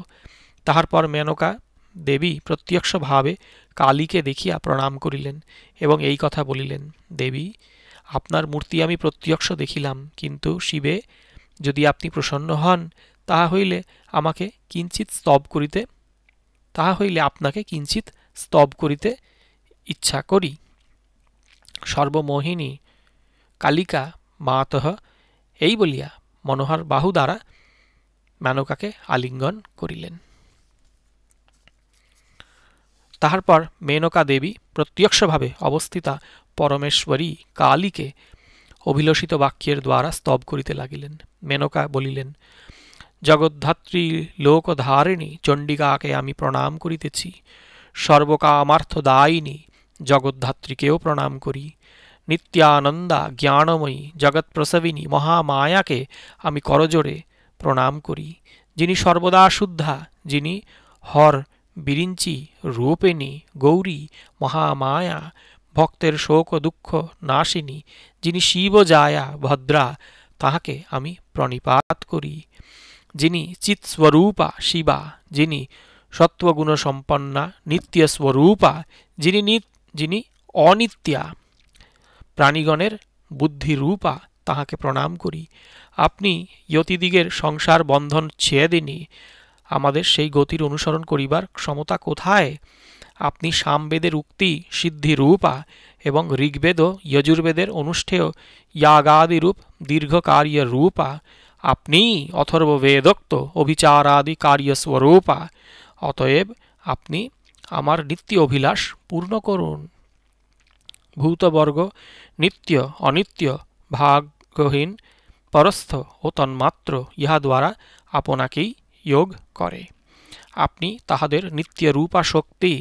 তাহার পর মেনকা দেবী প্রত্যক্ষভাবে কালীকে দেখিয়া প্রণাম করিলেন এবং এই কথা বলিলেন দেবী আপনার মূর্তি আমি প্রত্যক্ষ দেখিলাম কিন্তু শিবে যদি আপনি প্রসন্ন হন তাহা হইলে আমাকে কিঞ্চিত স্তব করিতে তাহা হইলে আপনাকে কিঞ্চিত স্তব করিতে ইচ্ছা করি সর্বমোহিনী কালিকা মাতহ এই বলিয়া মনোহর বাহু দ্বারা মেনকাকে আলিঙ্গন করিলেন তাহার পর মেনকা দেবী প্রত্যক্ষভাবে অবস্থিতা পরমেশ্বরী কালীকে অভিলষিত বাক্যের দ্বারা স্তব করিতে লাগিলেন মেনকা বলিলেন জগদ্ধাত্রী লোকধারিণী চণ্ডিকাকে আমি প্রণাম করিতেছি সর্বকামার্থ দায়িনী জগদ্ধাত্রীকেও প্রণাম করি নিত্যানন্দা জ্ঞানময়ী জগৎপ্রসবিনী মহামায়াকে আমি করজোড়ে প্রণাম করি যিনি সর্বদা শুদ্ধা যিনি হর বিরিঞ্চি রূপিণী গৌরী মহামায়া ভক্তের শোক দুঃখ নাশিনী যিনি শিবজায়া ভদ্রা তাহাকে আমি প্রণিপাত করি যিনি চিৎস্বরূপা শিবা যিনি সত্ত্বগুণ সম্পন্না নিত্যস্বরূপা যিনি যিনি অনিত্যা প্রাণীগণের বুদ্ধিরূপা তাহাকে প্রণাম করি আপনি ইয়তিদিগের সংসার বন্ধন ছেদিনী আমাদের সেই গতির অনুসরণ করিবার ক্ষমতা কোথায় আপনি সামবেদের উক্তি সিদ্ধিরূপা এবং ঋগ্বেদ ও যজুর্বেদের অনুষ্ঠেয় ইয়াগাদিরূপ দীর্ঘকার্য রূপা আপনি অথর্ববেদোক্ত অভিচারাদি কার্যস্বরূপা অতএব আপনি আমার নিত্য অভিলাষ পূর্ণ করুন ভূতবর্গ নিত্য অনিত্য ভাগহীন পরস্থ ও তন্মাত্র ইহা দ্বারা আপনাকেই যোগ করে আপনি তাহাদের নিত্য রূপা শক্তি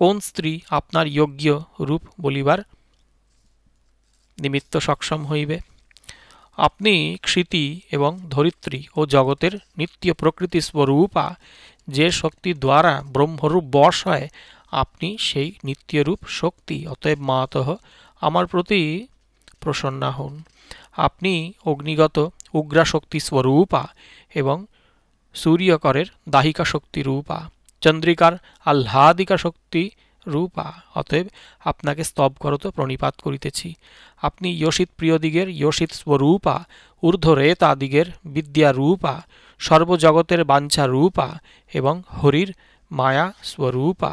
কোন স্ত্রী আপনার যোগ্য রূপ বলিবার নিমিত্ত সক্ষম হইবে আপনি ক্ষিতি এবং ধরিত্রী ও জগতের নিত্য প্রকৃতি স্বরূপা যে শক্তি দ্বারা ব্রহ্মরূপ বশ হয় আপনি সেই নিত্যরূপ শক্তি অতএব মাতহ আমার প্রতি প্রসন্না হন আপনি অগ্নিগত উগ্রাশক্তি স্বরূপা এবং সূর্যকরের দাহিকা শক্তি রূপা চন্দ্রিকার আহ্লাদিকা শক্তি রূপা অতএব আপনাকে স্তব করত প্রণিপাত করিতেছি আপনি ইয়সিত প্রিয়দিগের ইয়সিত স্বরূপা ঊর্ধ্বরেতাদিগের রূপা সর্বজগতের বাঞ্ছা রূপা এবং হরির মায়া স্বরূপা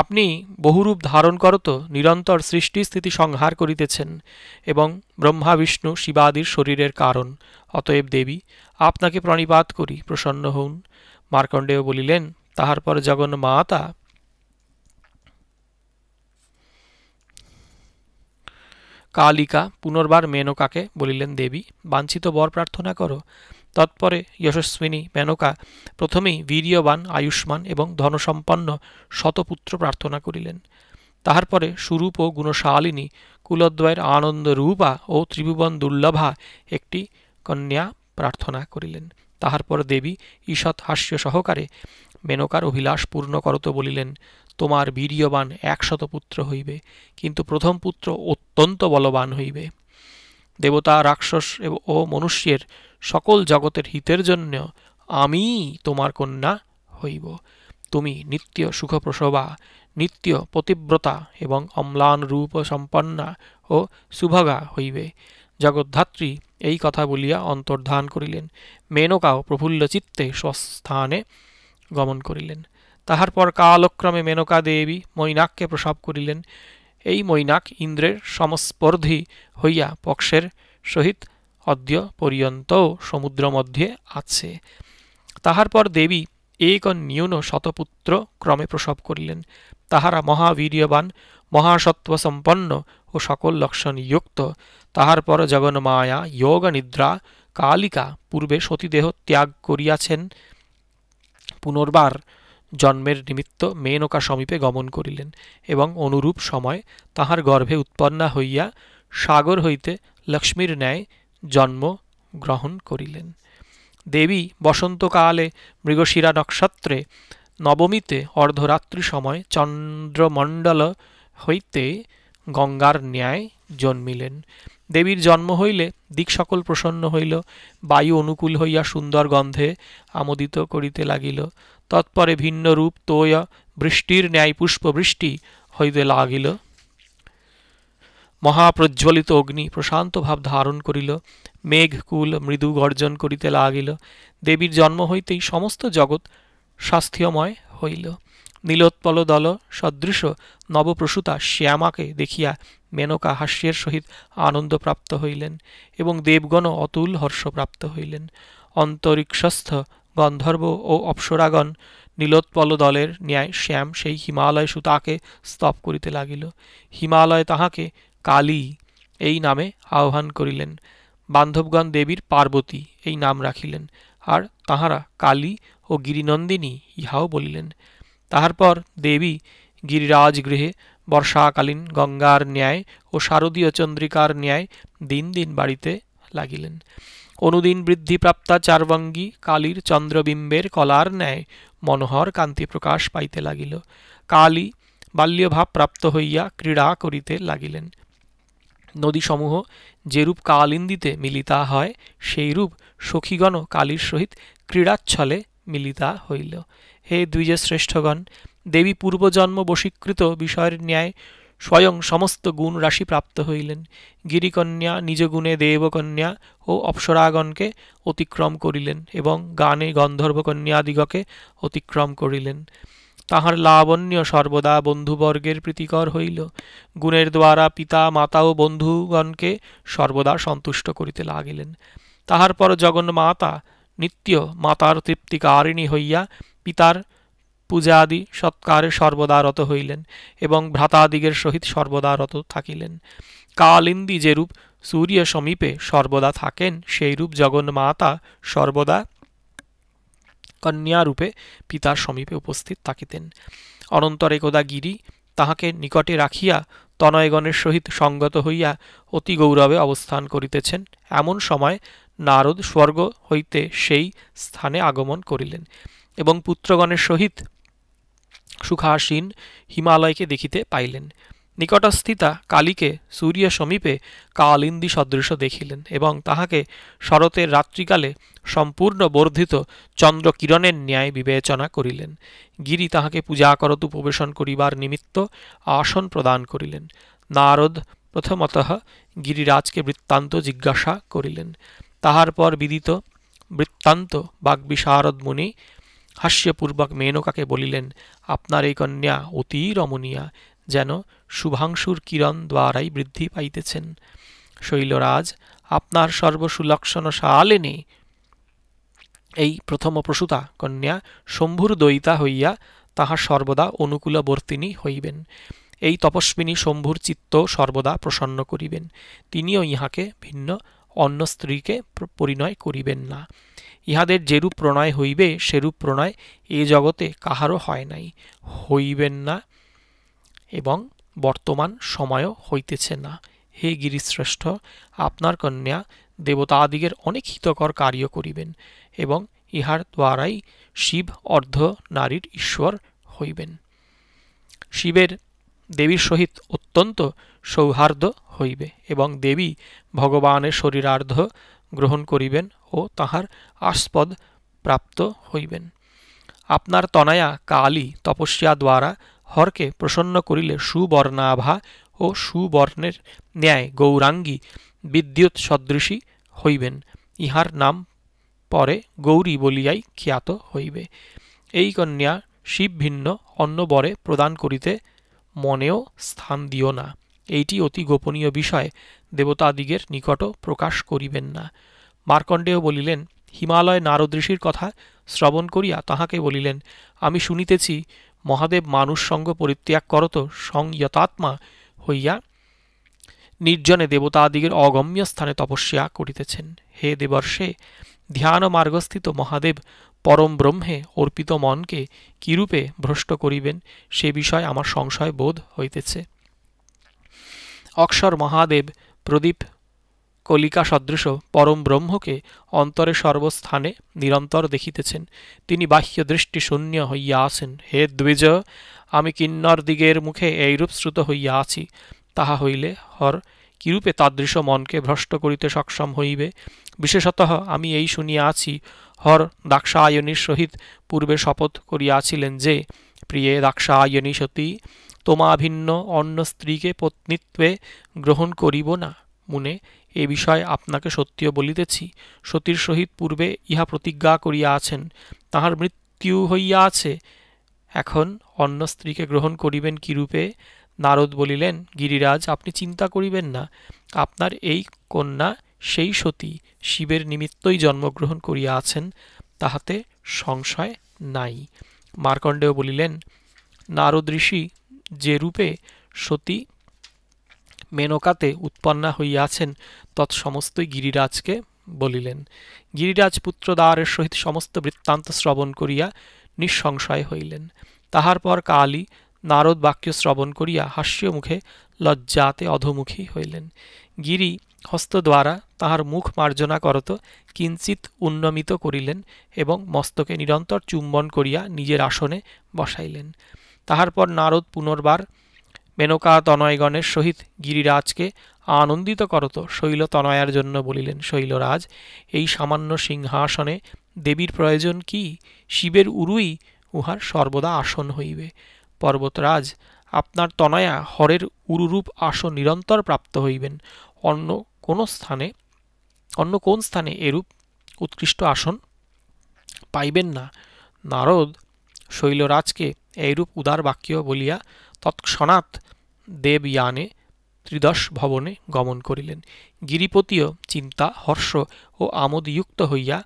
আপনি বহুরূপ ধারণ করত নিরন্তর সৃষ্টি স্থিতি সংহার করিতেছেন এবং ব্রহ্মা বিষ্ণু শিবাদির শরীরের কারণ অতএব দেবী আপনাকে প্রণিপাত করি প্রসন্ন হন মার্কণ্ডেয় বলিলেন তাহার পর মাতা কালিকা পুনর্বার মেনকাকে বলিলেন দেবী বাঞ্ছিত বর প্রার্থনা করো তৎপরে যশস্বিনী মেনকা প্রথমেই বীর্যবান আয়ুষ্মান এবং ধনসম্পন্ন শতপুত্র প্রার্থনা করিলেন তাহার পরে সুরূপ ও গুণশালিনী কুলদ্বয়ের আনন্দরূপা ও ত্রিভুবন দুর্লভা একটি কন্যা প্রার্থনা করিলেন তাহার পর দেবী ঈষৎ হাস্য সহকারে মেনকার অভিলাষ পূর্ণ করত বলিলেন তোমার বীর্যবান একশত পুত্র হইবে কিন্তু প্রথম পুত্র অত্যন্ত বলবান হইবে দেবতা রাক্ষস ও মনুষ্যের সকল জগতের হিতের জন্য আমি তোমার কন্যা হইব তুমি নিত্য সুখপ্রসবা নিত্য পতিব্রতা এবং অম্লান রূপ সম্পন্না ও সুভাগা হইবে জগদ্ধাত্রী এই কথা বলিয়া অন্তর্ধান করিলেন মেনকাও প্রফুল্ল চিত্তে স্বস্থানে গমন করিলেন তাহার পর কালক্রমে মেনকা দেবী মৈনাককে প্রসব করিলেন এই মৈনাক ইন্দ্রের সমস্পর্ধী হইয়া পক্ষের সহিত অদ্য পর্যন্ত সমুদ্রমধ্যে আছে তাহার পর দেবী এক ন্যূন শতপুত্র ক্রমে প্রসব করিলেন তাহারা মহাবীর্যবান মহাসত্ত্বসম্পন্ন ও সকল লক্ষণযুক্ত তাহার পর জগন্মায়া যোগ নিদ্রা কালিকা পূর্বে সতীদেহ ত্যাগ করিয়াছেন পুনর্বার জন্মের নিমিত্ত মেনকা সমীপে গমন করিলেন এবং অনুরূপ সময় তাহার গর্ভে উৎপন্না হইয়া সাগর হইতে লক্ষ্মীর ন্যায় জন্ম গ্রহণ করিলেন দেবী বসন্তকালে মৃগশিরা নক্ষত্রে নবমীতে অর্ধরাত্রি সময় চন্দ্রমণ্ডল হইতে গঙ্গার ন্যায় জন্মিলেন দেবীর জন্ম হইলে দিক সকল প্রসন্ন হইল বায়ু অনুকূল হইয়া সুন্দর গন্ধে আমোদিত করিতে লাগিল তৎপরে ভিন্ন রূপ তোয়া বৃষ্টির ন্যায় পুষ্পবৃষ্টি হইতে লাগিল মহাপ্রজ্জ্বলিত অগ্নি প্রশান্ত ভাব ধারণ করিল মেঘকুল মৃদু গর্জন করিতে লাগিল দেবীর জন্ম হইতেই সমস্ত জগৎ স্বাস্থ্যময় হইল নীলোৎপল দল সদৃশ নবপ্রসূতা শ্যামাকে দেখিয়া মেনকা হাস্যের সহিত আনন্দপ্রাপ্ত হইলেন এবং দেবগণ অতুল হর্ষপ্রাপ্ত হইলেন অন্তরিক্ষস্থ গন্ধর্ব ও অপ্সরাগণ নীলোৎপল দলের ন্যায় শ্যাম সেই হিমালয় সুতাকে স্তব করিতে লাগিল হিমালয় তাহাকে কালী এই নামে আহ্বান করিলেন বান্ধবগণ দেবীর পার্বতী এই নাম রাখিলেন আর তাহারা কালী ও গিরিনন্দিনী ইহাও বলিলেন তাহার পর দেবী গিরিরাজ গৃহে বর্ষাকালীন গঙ্গার ন্যায় ও শারদীয় চন্দ্রিকার ন্যায় দিন দিন বাড়িতে লাগিলেন অনুদিন বৃদ্ধিপ্রাপ্তা চারবঙ্গী কালীর চন্দ্রবিম্বের কলার ন্যায় মনোহর কান্তি প্রকাশ পাইতে লাগিল কালী বাল্যভাব প্রাপ্ত হইয়া ক্রীড়া করিতে লাগিলেন নদীসমূহ যেরূপ কালিন্দিতে মিলিতা হয় সেইরূপ সখীগণ কালীর সহিত ক্রীড়াচ্ছলে মিলিতা হইল হে দ্বিজে শ্রেষ্ঠগণ দেবী পূর্বজন্ম বশীকৃত বিষয়ের ন্যায় স্বয়ং সমস্ত গুণ রাশি প্রাপ্ত হইলেন গিরিকন্যা নিজ গুণে দেবকন্যা ও অপ্সরাগণকে অতিক্রম করিলেন এবং গানে গন্ধর্বকন্যাদিগকে অতিক্রম করিলেন তাহার লাবণ্য সর্বদা বন্ধুবর্গের প্রীতিকর হইল গুণের দ্বারা পিতা মাতা ও বন্ধুগণকে সর্বদা সন্তুষ্ট করিতে লাগিলেন তাহার পর জগন্মাতা নিত্য মাতার তৃপ্তিকারিণী হইয়া পিতার পূজাদি সৎকারে সর্বদা রত হইলেন এবং ভ্রাতাদিগের সহিত সর্বদা রত থাকিলেন কালিন্দি যেরূপ সূর্য সমীপে সর্বদা থাকেন সেইরূপ জগন্মাতা সর্বদা কন্যারূপে পিতার সমীপে উপস্থিত থাকিতেন অনন্তর একদা গিরি তাহাকে নিকটে রাখিয়া তনয়গণের সহিত সঙ্গত হইয়া অতি গৌরবে অবস্থান করিতেছেন এমন সময় নারদ স্বর্গ হইতে সেই স্থানে আগমন করিলেন এবং পুত্রগণের সহিত সুখাসীন হিমালয়কে দেখিতে পাইলেন নিকটস্থিতা কালীকে সূর্য সমীপে কালিন্দি সদৃশ দেখিলেন এবং তাহাকে শরতের রাত্রিকালে সম্পূর্ণ বর্ধিত চন্দ্রকিরণের ন্যায় বিবেচনা করিলেন গিরি তাহাকে পূজা করত উপবেশন করিবার নিমিত্ত আসন প্রদান করিলেন নারদ প্রথমত গিরিরাজকে বৃত্তান্ত জিজ্ঞাসা করিলেন তাহার পর বিদিত বৃত্তান্ত বাগবিশারদ মুনি হাস্যপূর্বক মেনকাকে বলিলেন আপনার এই কন্যা অতি রমণীয়া যেন শুভাংশুর কিরণ দ্বারাই বৃদ্ধি পাইতেছেন শৈলরাজ আপনার সর্বসুলক্ষণ সালেনে এই প্রথম প্রসূতা কন্যা শম্ভুর দয়িতা হইয়া তাহা সর্বদা অনুকূলবর্তিনী হইবেন এই তপস্বিনী শম্ভুর চিত্ত সর্বদা প্রসন্ন করিবেন তিনিও ইহাকে ভিন্ন অন্য স্ত্রীকে পরিণয় করিবেন না ইহাদের যেরূপ প্রণয় হইবে সেরূপ প্রণয় এ জগতে কাহারও হয় নাই হইবেন না এবং বর্তমান সময়ও হইতেছে না হে গিরিশ্রেষ্ঠ আপনার কন্যা দেবতাদিগের অনেক হিতকর কার্য করিবেন এবং ইহার দ্বারাই শিব অর্ধ নারীর ঈশ্বর হইবেন শিবের দেবীর সহিত অত্যন্ত সৌহার্দ্য হইবে এবং দেবী ভগবানের শরীরার্ধ গ্রহণ করিবেন ও তাহার আস্পদ প্রাপ্ত হইবেন আপনার তনায়া কালী তপস্যা দ্বারা হরকে প্রসন্ন করিলে সুবর্ণাভা ও সুবর্ণের ন্যায় গৌরাঙ্গী বিদ্যুৎ সদৃশী হইবেন ইহার নাম পরে গৌরী বলিয়াই খ্যাত হইবে এই কন্যা শিবভিন্ন অন্য বরে প্রদান করিতে মনেও স্থান দিও না এইটি অতি গোপনীয় বিষয় দেবতাদিগের নিকটও প্রকাশ করিবেন না মার্কণ্ডেয় বলিলেন হিমালয় নারদ কথা শ্রবণ করিয়া তাহাকে বলিলেন আমি শুনিতেছি মহাদেব মানুষ সঙ্গ পরিত্যাগ করত সংযতাত্মা হইয়া নির্জনে দেবতাদিগের অগম্য স্থানে তপস্যা করিতেছেন হে দেবর্ষে ধ্যান মার্গস্থিত মহাদেব পরম ব্রহ্মে অর্পিত মনকে কিরূপে ভ্রষ্ট করিবেন সে বিষয়ে আমার সংশয় বোধ হইতেছে অক্ষর মহাদেব প্রদীপ কলিকা সদৃশ পরম ব্রহ্মকে অন্তরে সর্বস্থানে নিরন্তর দেখিতেছেন তিনি বাহ্য দৃষ্টি শূন্য হইয়া আছেন হে দ্বিজ আমি কিন্নর দিগের মুখে এইরূপ শ্রুত হইয়া আছি তাহা হইলে হর কিরূপে তাদৃশ মনকে ভ্রষ্ট করিতে সক্ষম হইবে বিশেষত আমি এই শুনিয়া আছি হর দাক্ষায়নীর সহিত পূর্বে শপথ করিয়াছিলেন যে প্রিয়ে দাক্ষায়নী সতী তোমাভিন্ন অন্য স্ত্রীকে পত্নীত্বে গ্রহণ করিব না মনে এ বিষয়ে আপনাকে সত্যিও বলিতেছি সতীর সহিত পূর্বে ইহা প্রতিজ্ঞা করিয়া আছেন তাহার মৃত্যু হইয়া আছে এখন অন্য স্ত্রীকে গ্রহণ করিবেন কিরূপে নারদ বলিলেন গিরিরাজ আপনি চিন্তা করিবেন না আপনার এই কন্যা সেই সতী শিবের নিমিত্তই জন্মগ্রহণ করিয়া আছেন তাহাতে সংশয় নাই মার্কণ্ডেয় বলিলেন নারদ ঋষি যে রূপে সতী মেনকাতে উৎপন্না হইয়াছেন তৎসমস্তই গিরিরাজকে বলিলেন গিরিরাজ পুত্রদ্বারের সহিত সমস্ত বৃত্তান্ত শ্রবণ করিয়া নিঃসংশয় হইলেন তাহার পর কালী নারদ বাক্য শ্রবণ করিয়া হাস্য মুখে লজ্জাতে অধমুখী হইলেন গিরি হস্ত দ্বারা তাহার মুখ মার্জনা করত কিঞ্চিত উন্নমিত করিলেন এবং মস্তকে নিরন্তর চুম্বন করিয়া নিজের আসনে বসাইলেন তাহার পর নারদ পুনর্বার মেনকা তনয়গণের সহিত গিরিরাজকে আনন্দিত করত শৈল তনয়ার জন্য বলিলেন শৈলরাজ এই সামান্য সিংহাসনে দেবীর প্রয়োজন কি শিবের উরুই উহার সর্বদা আসন হইবে পর্বতরাজ আপনার তনয়া হরের উরুরূপ আসন নিরন্তর প্রাপ্ত হইবেন অন্য কোন স্থানে অন্য কোন স্থানে এরূপ উৎকৃষ্ট আসন পাইবেন না নারদ শৈলরাজকে এইরূপ উদার বাক্য বলিয়া তৎক্ষণাৎ দেবযানে ত্রিদশ ভবনে গমন করিলেন গিরিপতিও চিন্তা হর্ষ ও আমোদযুক্ত হইয়া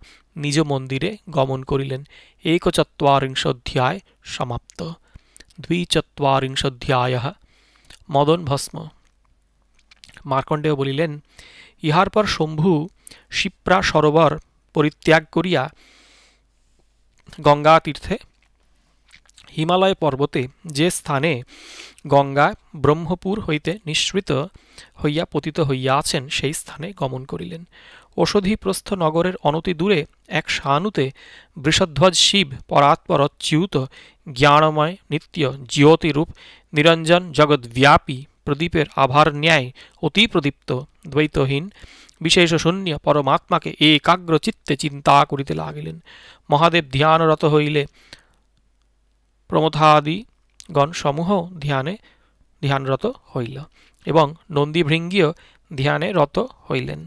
নিজ মন্দিরে গমন করিলেন একচত্বরিংশোধ্যায় সমাপ্ত দ্বিচত্বরিংশোধ্যায় মদন ভস্ম মার্কণ্ডেয় বলিলেন ইহার পর শম্ভু শিপ্রা সরোবর পরিত্যাগ করিয়া গঙ্গা তীর্থে হিমালয় পর্বতে যে স্থানে গঙ্গা ব্রহ্মপুর হইতে নিঃসৃত হইয়া পতিত হইয়া আছেন সেই স্থানে গমন করিলেন ওষধিপ্রস্থ নগরের অনতি দূরে এক শানুতে বৃষধ্বজ শিব পরাৎপরচ্যুত জ্ঞানময় নিত্য জ্যোতিরূপ নিরঞ্জন জগদ্ব্যাপী প্রদীপের আভার ন্যায় অতি প্রদীপ্ত দ্বৈতহীন বিশেষ শূন্য পরমাত্মাকে একাগ্র চিত্তে চিন্তা করিতে লাগিলেন মহাদেব ধ্যানরত হইলে সমূহ ধ্যানে ধ্যানরত হইল এবং নন্দীভৃঙ্গীয় ধ্যানে রত হইলেন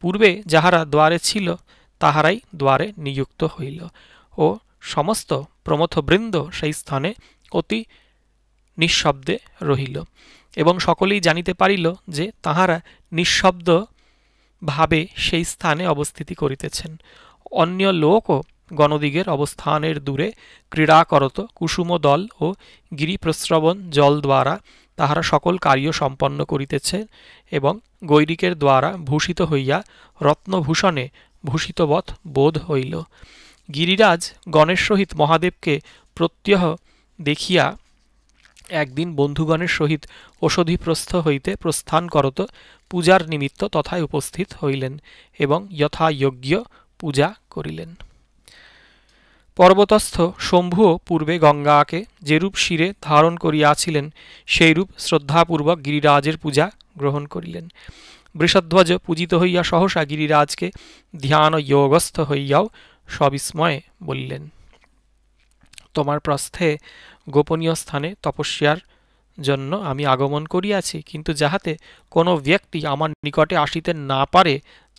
পূর্বে যাহারা দ্বারে ছিল তাহারাই দ্বারে নিযুক্ত হইল ও সমস্ত প্রমথবৃন্দ সেই স্থানে অতি নিঃশব্দে রহিল এবং সকলেই জানিতে পারিল যে তাহারা নিঃশব্দ ভাবে সেই স্থানে অবস্থিতি করিতেছেন অন্য লোকও গণদিগের অবস্থানের দূরে ক্রীড়া করত কুসুম দল ও গিরিপ্রস্রবণ জল দ্বারা তাহারা সকল কার্য সম্পন্ন করিতেছে এবং গৈরিকের দ্বারা ভূষিত হইয়া রত্নভূষণে ভূষিতবধ বোধ হইল গিরিরাজ গণের সহিত মহাদেবকে প্রত্যহ দেখিয়া একদিন বন্ধুগণের সহিত ওষধিপ্রস্থ হইতে প্রস্থান করত পূজার নিমিত্ত তথায় উপস্থিত হইলেন এবং যথাযোগ্য পূজা করিলেন পর্বতস্থ শম্ভুও পূর্বে গঙ্গাকে যেরূপ শিরে ধারণ করিয়াছিলেন সেইরূপ শ্রদ্ধাপূর্বক গিরিরাজের পূজা গ্রহণ করিলেন বৃষধ্বজ পূজিত হইয়া সহসা গিরিরাজকে ধ্যান যোগস্থ হইয়াও সবিস্ময়ে বলিলেন তোমার প্রস্থে গোপনীয় স্থানে তপস্যার জন্য আমি আগমন করিয়াছি কিন্তু যাহাতে কোনো ব্যক্তি আমার নিকটে আসিতে না পারে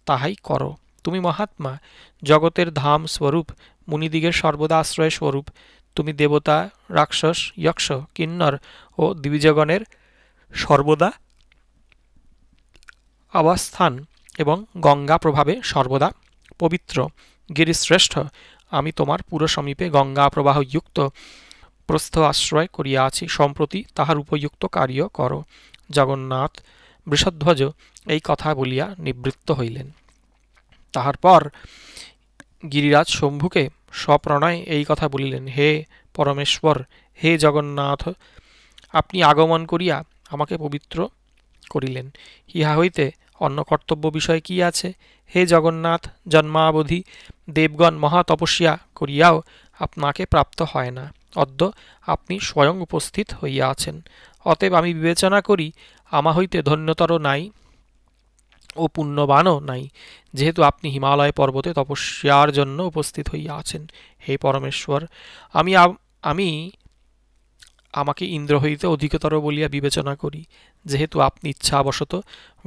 তাহাই করো তুমি মহাত্মা জগতের ধাম স্বরূপ মুনিদিগের সর্বদা আশ্রয় স্বরূপ তুমি দেবতা রাক্ষস যক্ষ কিন্নর ও দ্বিবিজগণের সর্বদা আবাসস্থান এবং গঙ্গা প্রভাবে সর্বদা পবিত্র গিরিশ্রেষ্ঠ আমি তোমার পুরো সমীপে গঙ্গা প্রবাহযুক্ত প্রস্থ আশ্রয় করিয়া আছি সম্প্রতি তাহার উপযুক্ত কার্য কর জগন্নাথ বৃষধ্বজ এই কথা বলিয়া নিবৃত্ত হইলেন তাহার পর গিরিরাজ শম্ভুকে স্বপ্রণয় এই কথা বলিলেন হে পরমেশ্বর হে জগন্নাথ আপনি আগমন করিয়া আমাকে পবিত্র করিলেন ইহা হইতে অন্য কর্তব্য বিষয় কি আছে হে জগন্নাথ জন্মাবধি দেবগণ মহা তপস্যা করিয়াও আপনাকে প্রাপ্ত হয় না অদ্য আপনি স্বয়ং উপস্থিত হইয়া আছেন অতএব আমি বিবেচনা করি আমা হইতে ধন্যতর নাই ও পুণ্যবানও নাই যেহেতু আপনি হিমালয় পর্বতে তপস্যার জন্য উপস্থিত হইয়া আছেন হে পরমেশ্বর আমি আমি আমাকে ইন্দ্র হইতে অধিকতর বলিয়া বিবেচনা করি যেহেতু আপনি ইচ্ছাবশত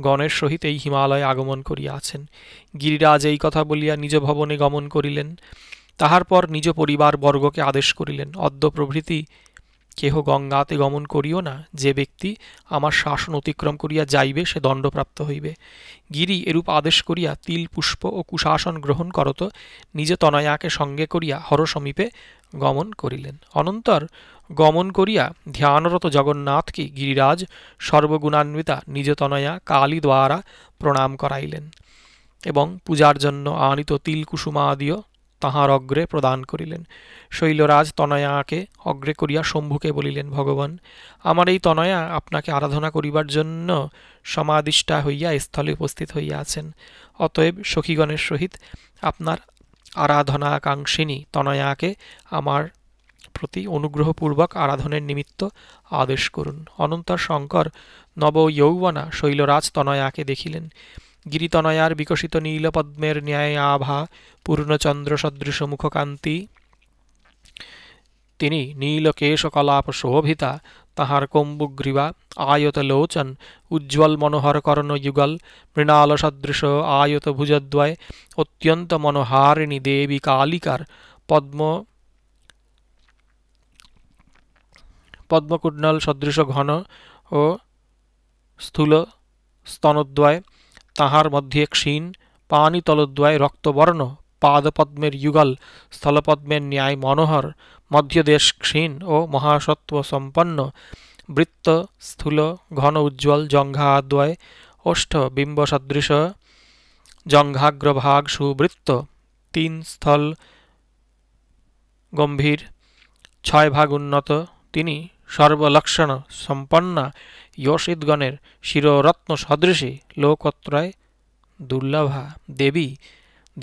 গণের সহিত এই হিমালয়ে আগমন করিয়া আছেন গিরিরাজ এই কথা বলিয়া নিজ ভবনে গমন করিলেন তাহার পর নিজ পরিবার বর্গকে আদেশ করিলেন অদ্য প্রভৃতি কেহ গঙ্গাতে গমন করিও না যে ব্যক্তি আমার শাসন অতিক্রম করিয়া যাইবে সে দণ্ডপ্রাপ্ত হইবে গিরি এরূপ আদেশ করিয়া তিল পুষ্প ও কুশাসন গ্রহণ করত নিজে তনয়াকে সঙ্গে করিয়া হর সমীপে গমন করিলেন অনন্তর গমন করিয়া ধ্যানরত জগন্নাথকে গিরিরাজ সর্বগুণান্বিতা নিজ তনয়া কালী দ্বারা প্রণাম করাইলেন এবং পূজার জন্য আনিত তিল কুসুমাদিও তাহার অগ্রে প্রদান করিলেন শৈলরাজ তনয়াকে অগ্রে করিয়া শম্ভুকে বলিলেন ভগবান আমার এই তনয়া আপনাকে আরাধনা করিবার জন্য সমাদিষ্টা হইয়া স্থলে উপস্থিত হইয়া আছেন অতএব সখীগণের সহিত আপনার আরাধনাকাঙ্ক্ষিনী তনয়াকে আমার প্রতি অনুগ্রহপূর্বক আরাধনের নিমিত্ত আদেশ করুন অনন্তর শঙ্কর নব যৌবনা শৈলরাজ তনয়াকে দেখিলেন গিরিতনয়ার বিকশিত নীলপদ্মের ন্যায় আভা পূর্ণচন্দ্র সদৃশ মুখকান্তি তিনি নীলকেশকলাপ শোভিতা তাহার কম্বুগ্রীবা আয়তলোচন উজ্জ্বল মনোহর কর্ণযুগল মৃণাল সদৃশ আয়ত ভুজদ্বয় অত্যন্ত মনোহারিণী দেবী কালিকার পদ্ম পদ্মকুণ্ডল সদৃশ ঘন ও স্থূল স্তনদ্বয় তাহার মধ্যে ক্ষীণ তলদ্বয় রক্তবর্ণ পাদপদ্মের যুগল স্থলপদ্মের ন্যায় মনোহর মধ্যদেশ ক্ষীণ ও মহাসত্ব সম্পন্ন বৃত্ত স্থূল ঘন উজ্জ্বল জঙ্ঘাদ্বয় ওষ্ঠ বিম্বসদৃশ জঙ্ঘাগ্রভাগ সুবৃত্ত তিন স্থল গম্ভীর ছয় ভাগ উন্নত তিনি সর্বলক্ষণ সম্পন্না ইয়সিদ্গণের শিররত্ন সদৃশী লোকত্রয় দুর্লভা দেবী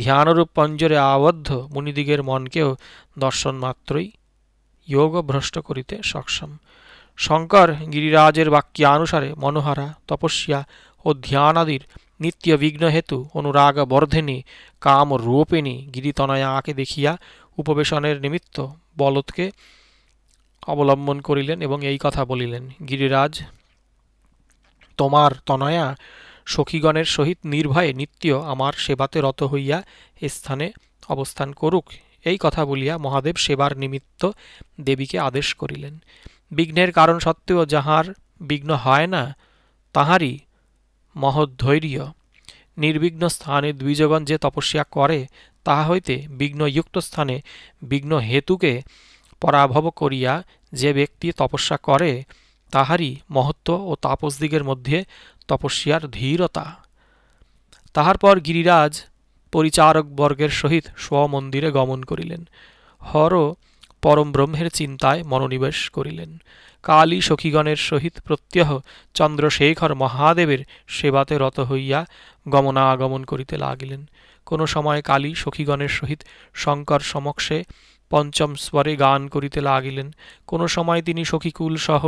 ধ্যানরূপ পঞ্জরে আবদ্ধ মুনিদিগের মনকেও দর্শন মাত্রই যোগ ভ্রষ্ট করিতে সক্ষম শঙ্কর গিরিরাজের বাক্যানুসারে মনোহারা তপস্যা ও ধ্যানাদির নিত্য বিঘ্ন হেতু অনুরাগ বর্ধেনী কাম গিরিতনয়া গিরিতনয়াকে দেখিয়া উপবেশনের নিমিত্ত বলদকে অবলম্বন করিলেন এবং এই কথা বলিলেন গিরিরাজ তোমার তনয়া সখীগণের সহিত নির্ভয়ে নিত্য আমার সেবাতে রত হইয়া স্থানে অবস্থান করুক এই কথা বলিয়া মহাদেব সেবার নিমিত্ত দেবীকে আদেশ করিলেন বিঘ্নের কারণ সত্ত্বেও যাহার বিঘ্ন হয় না তাহারই ধৈর্য নির্বিঘ্ন স্থানে দ্বিজগণ যে তপস্যা করে তাহা হইতে বিঘ্নযুক্ত স্থানে বিঘ্ন হেতুকে পরাভব করিয়া যে ব্যক্তি তপস্যা করে তাহারই মহত্ব ও তাপসদিগের মধ্যে তপস্যার ধীরতা তাহার পর গিরিরাজ পরিচারকবর্গের সহিত স্বমন্দিরে গমন করিলেন হর পরম ব্রহ্মের চিন্তায় মনোনিবেশ করিলেন কালী সখীগণের সহিত প্রত্যহ চন্দ্রশেখর মহাদেবের সেবাতে রত হইয়া গমনাগমন করিতে লাগিলেন কোনো সময় কালী সখীগণের সহিত শঙ্কর সমক্ষে পঞ্চম স্বরে গান করিতে লাগিলেন কোন সময় তিনি সখীকুল সহ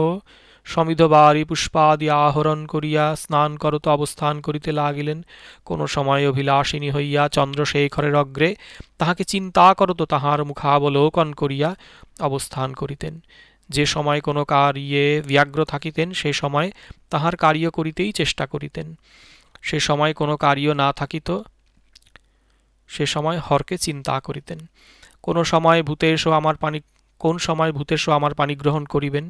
বাড়ি পুষ্পাদি আহরণ করিয়া স্নান করত অবস্থান করিতে লাগিলেন কোন সময় অভিলাষিনী হইয়া চন্দ্রশেখরের অগ্রে তাহাকে চিন্তা করত তাহার মুখাবলোকন করিয়া অবস্থান করিতেন যে সময় কোনো কার্যে ব্যগ্র থাকিতেন সে সময় তাহার কার্য করিতেই চেষ্টা করিতেন সে সময় কোনো কার্য না থাকিত সে সময় হরকে চিন্তা করিতেন কোন সময় ভূতে এসো আমার পানি কোন সময় এসো আমার পানি গ্রহণ করিবেন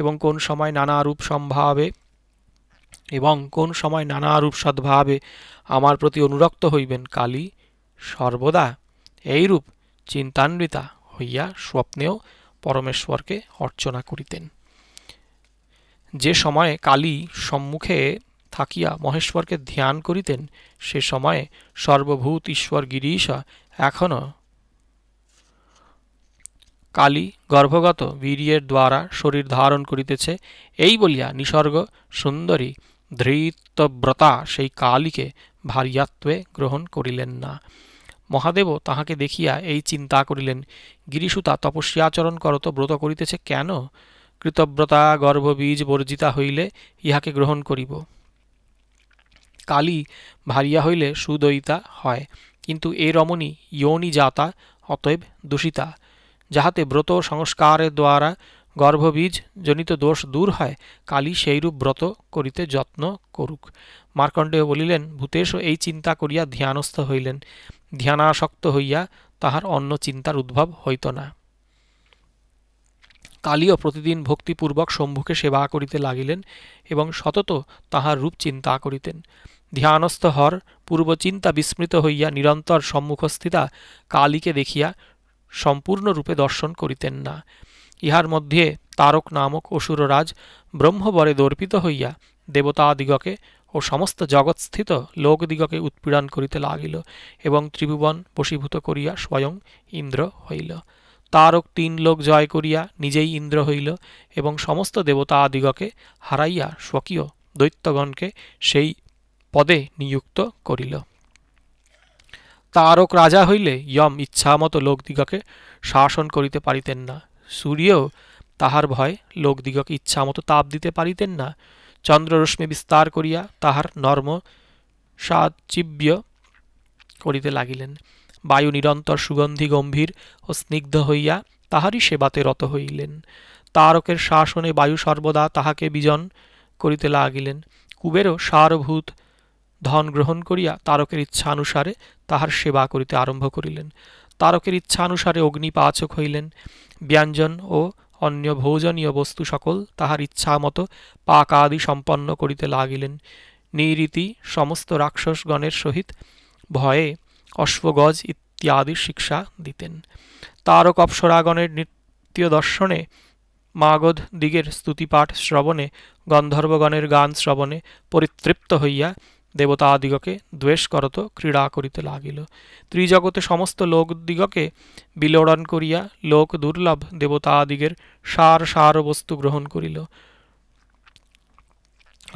এবং কোন সময় রূপ সম্ভাবে এবং কোন সময় রূপ সদ্ভাবে আমার প্রতি অনুরক্ত হইবেন কালী সর্বদা এইরূপ চিন্তান্বিতা হইয়া স্বপ্নেও পরমেশ্বরকে অর্চনা করিতেন যে সময়ে কালী সম্মুখে থাকিয়া মহেশ্বরকে ধ্যান করিতেন সে সময়ে সর্বভূত ঈশ্বর গিরিশা এখনও কালী গর্ভগত বীর্যের দ্বারা শরীর ধারণ করিতেছে এই বলিয়া নিসর্গ সুন্দরী ধৃতব্রতা সেই কালীকে ভারিয়াত্বে গ্রহণ করিলেন না মহাদেব তাহাকে দেখিয়া এই চিন্তা করিলেন গিরিসুতা তপস্যাচরণ করত ব্রত করিতেছে কেন কৃতব্রতা গর্ভবীজ বর্জিতা হইলে ইহাকে গ্রহণ করিব কালী ভারিয়া হইলে সুদয়িতা হয় কিন্তু এ রমণী ইয়নি জাতা অতএব দূষিতা যাহাতে ব্রত সংস্কারের দ্বারা গর্ভবীজ জনিত দোষ দূর হয় কালী সেইরূপ ব্রত করিতে যত্ন করুক মার্কণ্ডেয় বলিলেন ভূতেশ এই চিন্তা করিয়া ধ্যানস্থ হইলেন ধ্যানাসক্ত হইয়া তাহার অন্য চিন্তার উদ্ভব হইত না কালীও প্রতিদিন ভক্তিপূর্বক শম্ভুকে সেবা করিতে লাগিলেন এবং সতত তাহার রূপ চিন্তা করিতেন ধ্যানস্থ হর পূর্বচিন্তা বিস্মৃত হইয়া নিরন্তর সম্মুখস্থিতা কালীকে দেখিয়া সম্পূর্ণরূপে দর্শন করিতেন না ইহার মধ্যে তারক নামক অসুররাজ ব্রহ্মবরে দর্পিত হইয়া দেবতাদিগকে ও সমস্ত জগৎস্থিত লোকদিগকে উৎপীড়ন করিতে লাগিল এবং ত্রিভুবন বশীভূত করিয়া স্বয়ং ইন্দ্র হইল তারক তিন লোক জয় করিয়া নিজেই ইন্দ্র হইল এবং সমস্ত দেবতা আদিগকে হারাইয়া স্বকীয় দৈত্যগণকে সেই পদে নিযুক্ত করিল তারক রাজা হইলে ইয়ম ইচ্ছামত লোকদিগকে শাসন করিতে পারিতেন না সূর্যও তাহার ভয় লোকদিগকে ইচ্ছামতো তাপ দিতে পারিতেন না চন্দ্ররশ্মি বিস্তার করিয়া তাহার নর্ম সাচিব্য করিতে লাগিলেন বায়ু নিরন্তর সুগন্ধি গম্ভীর ও স্নিগ্ধ হইয়া তাহারই সেবাতে রত হইলেন তারকের শাসনে বায়ু সর্বদা তাহাকে বিজন করিতে লাগিলেন কুবেরও সারভূত ধন গ্রহণ করিয়া তারকের ইচ্ছানুসারে তাহার সেবা করিতে আরম্ভ করিলেন তারকের ইচ্ছানুসারে অগ্নিপাচক হইলেন ব্যঞ্জন ও অন্য ভোজনীয় বস্তু সকল তাহার ইচ্ছা মতো পাকা আদি সম্পন্ন করিতে লাগিলেন নিরীতি সমস্ত রাক্ষসগণের সহিত ভয়ে অশ্বগজ ইত্যাদি শিক্ষা দিতেন তারক অপ্সরাগণের নৃত্য দর্শনে মাগধ দিগের স্তুতিপাঠ শ্রবণে গন্ধর্বগণের গান শ্রবণে পরিতৃপ্ত হইয়া দেবতাদিগকে দ্বেষ করত ক্রীড়া করিতে লাগিল ত্রিজগতে সমস্ত লোকদিগকে বিলোড়ন করিয়া লোক দুর্লভ দেবতাদিগের সার সার বস্তু গ্রহণ করিল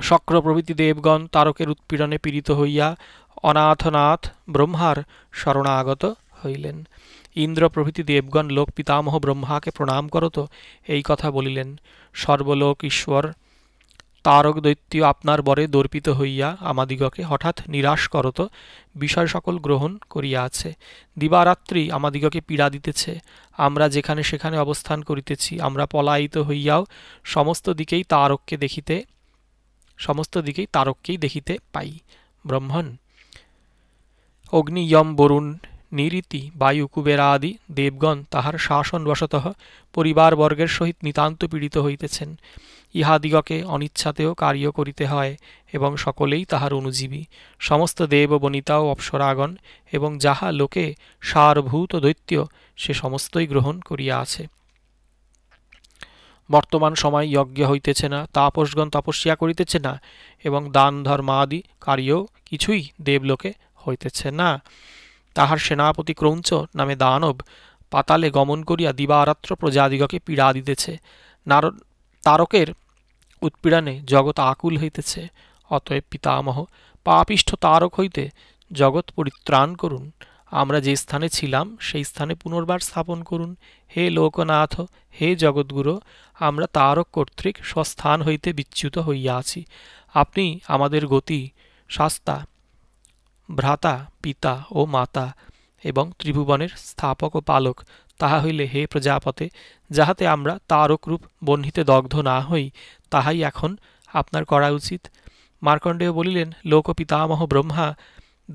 শক্র প্রভৃতি দেবগণ তারকের উৎপীড়নে পীড়িত হইয়া অনাথনাথ ব্রহ্মার শরণাগত হইলেন ইন্দ্র প্রভৃতি দেবগণ লোক পিতামহ ব্রহ্মাকে প্রণাম করত এই কথা বলিলেন সর্বলোক ঈশ্বর তারক দৈত্য আপনার বরে দর্পিত হইয়া আমাদিগকে হঠাৎ নিরাশ করত বিষয় সকল গ্রহণ করিয়া আছে দিবারাত্রি আমাদিগকে পীড়া দিতেছে আমরা যেখানে সেখানে অবস্থান করিতেছি আমরা পলায়িত হইয়াও সমস্ত দিকেই তারককে দেখিতে সমস্ত দিকেই তারককেই দেখিতে পাই ব্রহ্মণ অগ্নি ইয়ম বরুণ নিরীতি বায়ু কুবেরা আদি দেবগণ তাহার শাসনবশত পরিবারবর্গের সহিত নিতান্ত পীড়িত হইতেছেন ইহাদিগকে অনিচ্ছাতেও কার্য করিতে হয় এবং সকলেই তাহার অনুজীবী সমস্ত দেব বনিতা ও অপ্সরাগণ এবং যাহা লোকে সারভূত দৈত্য সে সমস্তই গ্রহণ করিয়া আছে বর্তমান সময় যজ্ঞ হইতেছে না তাপসগণ তপস্যা করিতেছে না এবং দান আদি কার্য কিছুই দেবলোকে হইতেছে না তাহার সেনাপতি ক্রৌঞ্চ নামে দানব পাতালে গমন করিয়া দিবারাত্র প্রজাদিগকে পীড়া দিতেছে নার তারকের উৎপীড়নে জগৎ আকুল হইতেছে অতএব পিতামহ পাপিষ্ঠ তারক হইতে জগৎ পরিত্রাণ করুন আমরা যে স্থানে ছিলাম সেই স্থানে পুনর্বার স্থাপন করুন হে লোকনাথ হে জগৎগুরু আমরা তারক কর্তৃক স্বস্থান হইতে বিচ্যুত হইয়া আছি আপনি আমাদের গতি শাস্তা ভ্রাতা পিতা ও মাতা এবং ত্রিভুবনের স্থাপক ও পালক তাহা হইলে হে প্রজাপতে যাহাতে আমরা তারকরূপ বন্ধিতে দগ্ধ না হই তাহাই এখন আপনার করা উচিত মার্কণ্ডেয় বলিলেন লোক পিতামহ ব্রহ্মা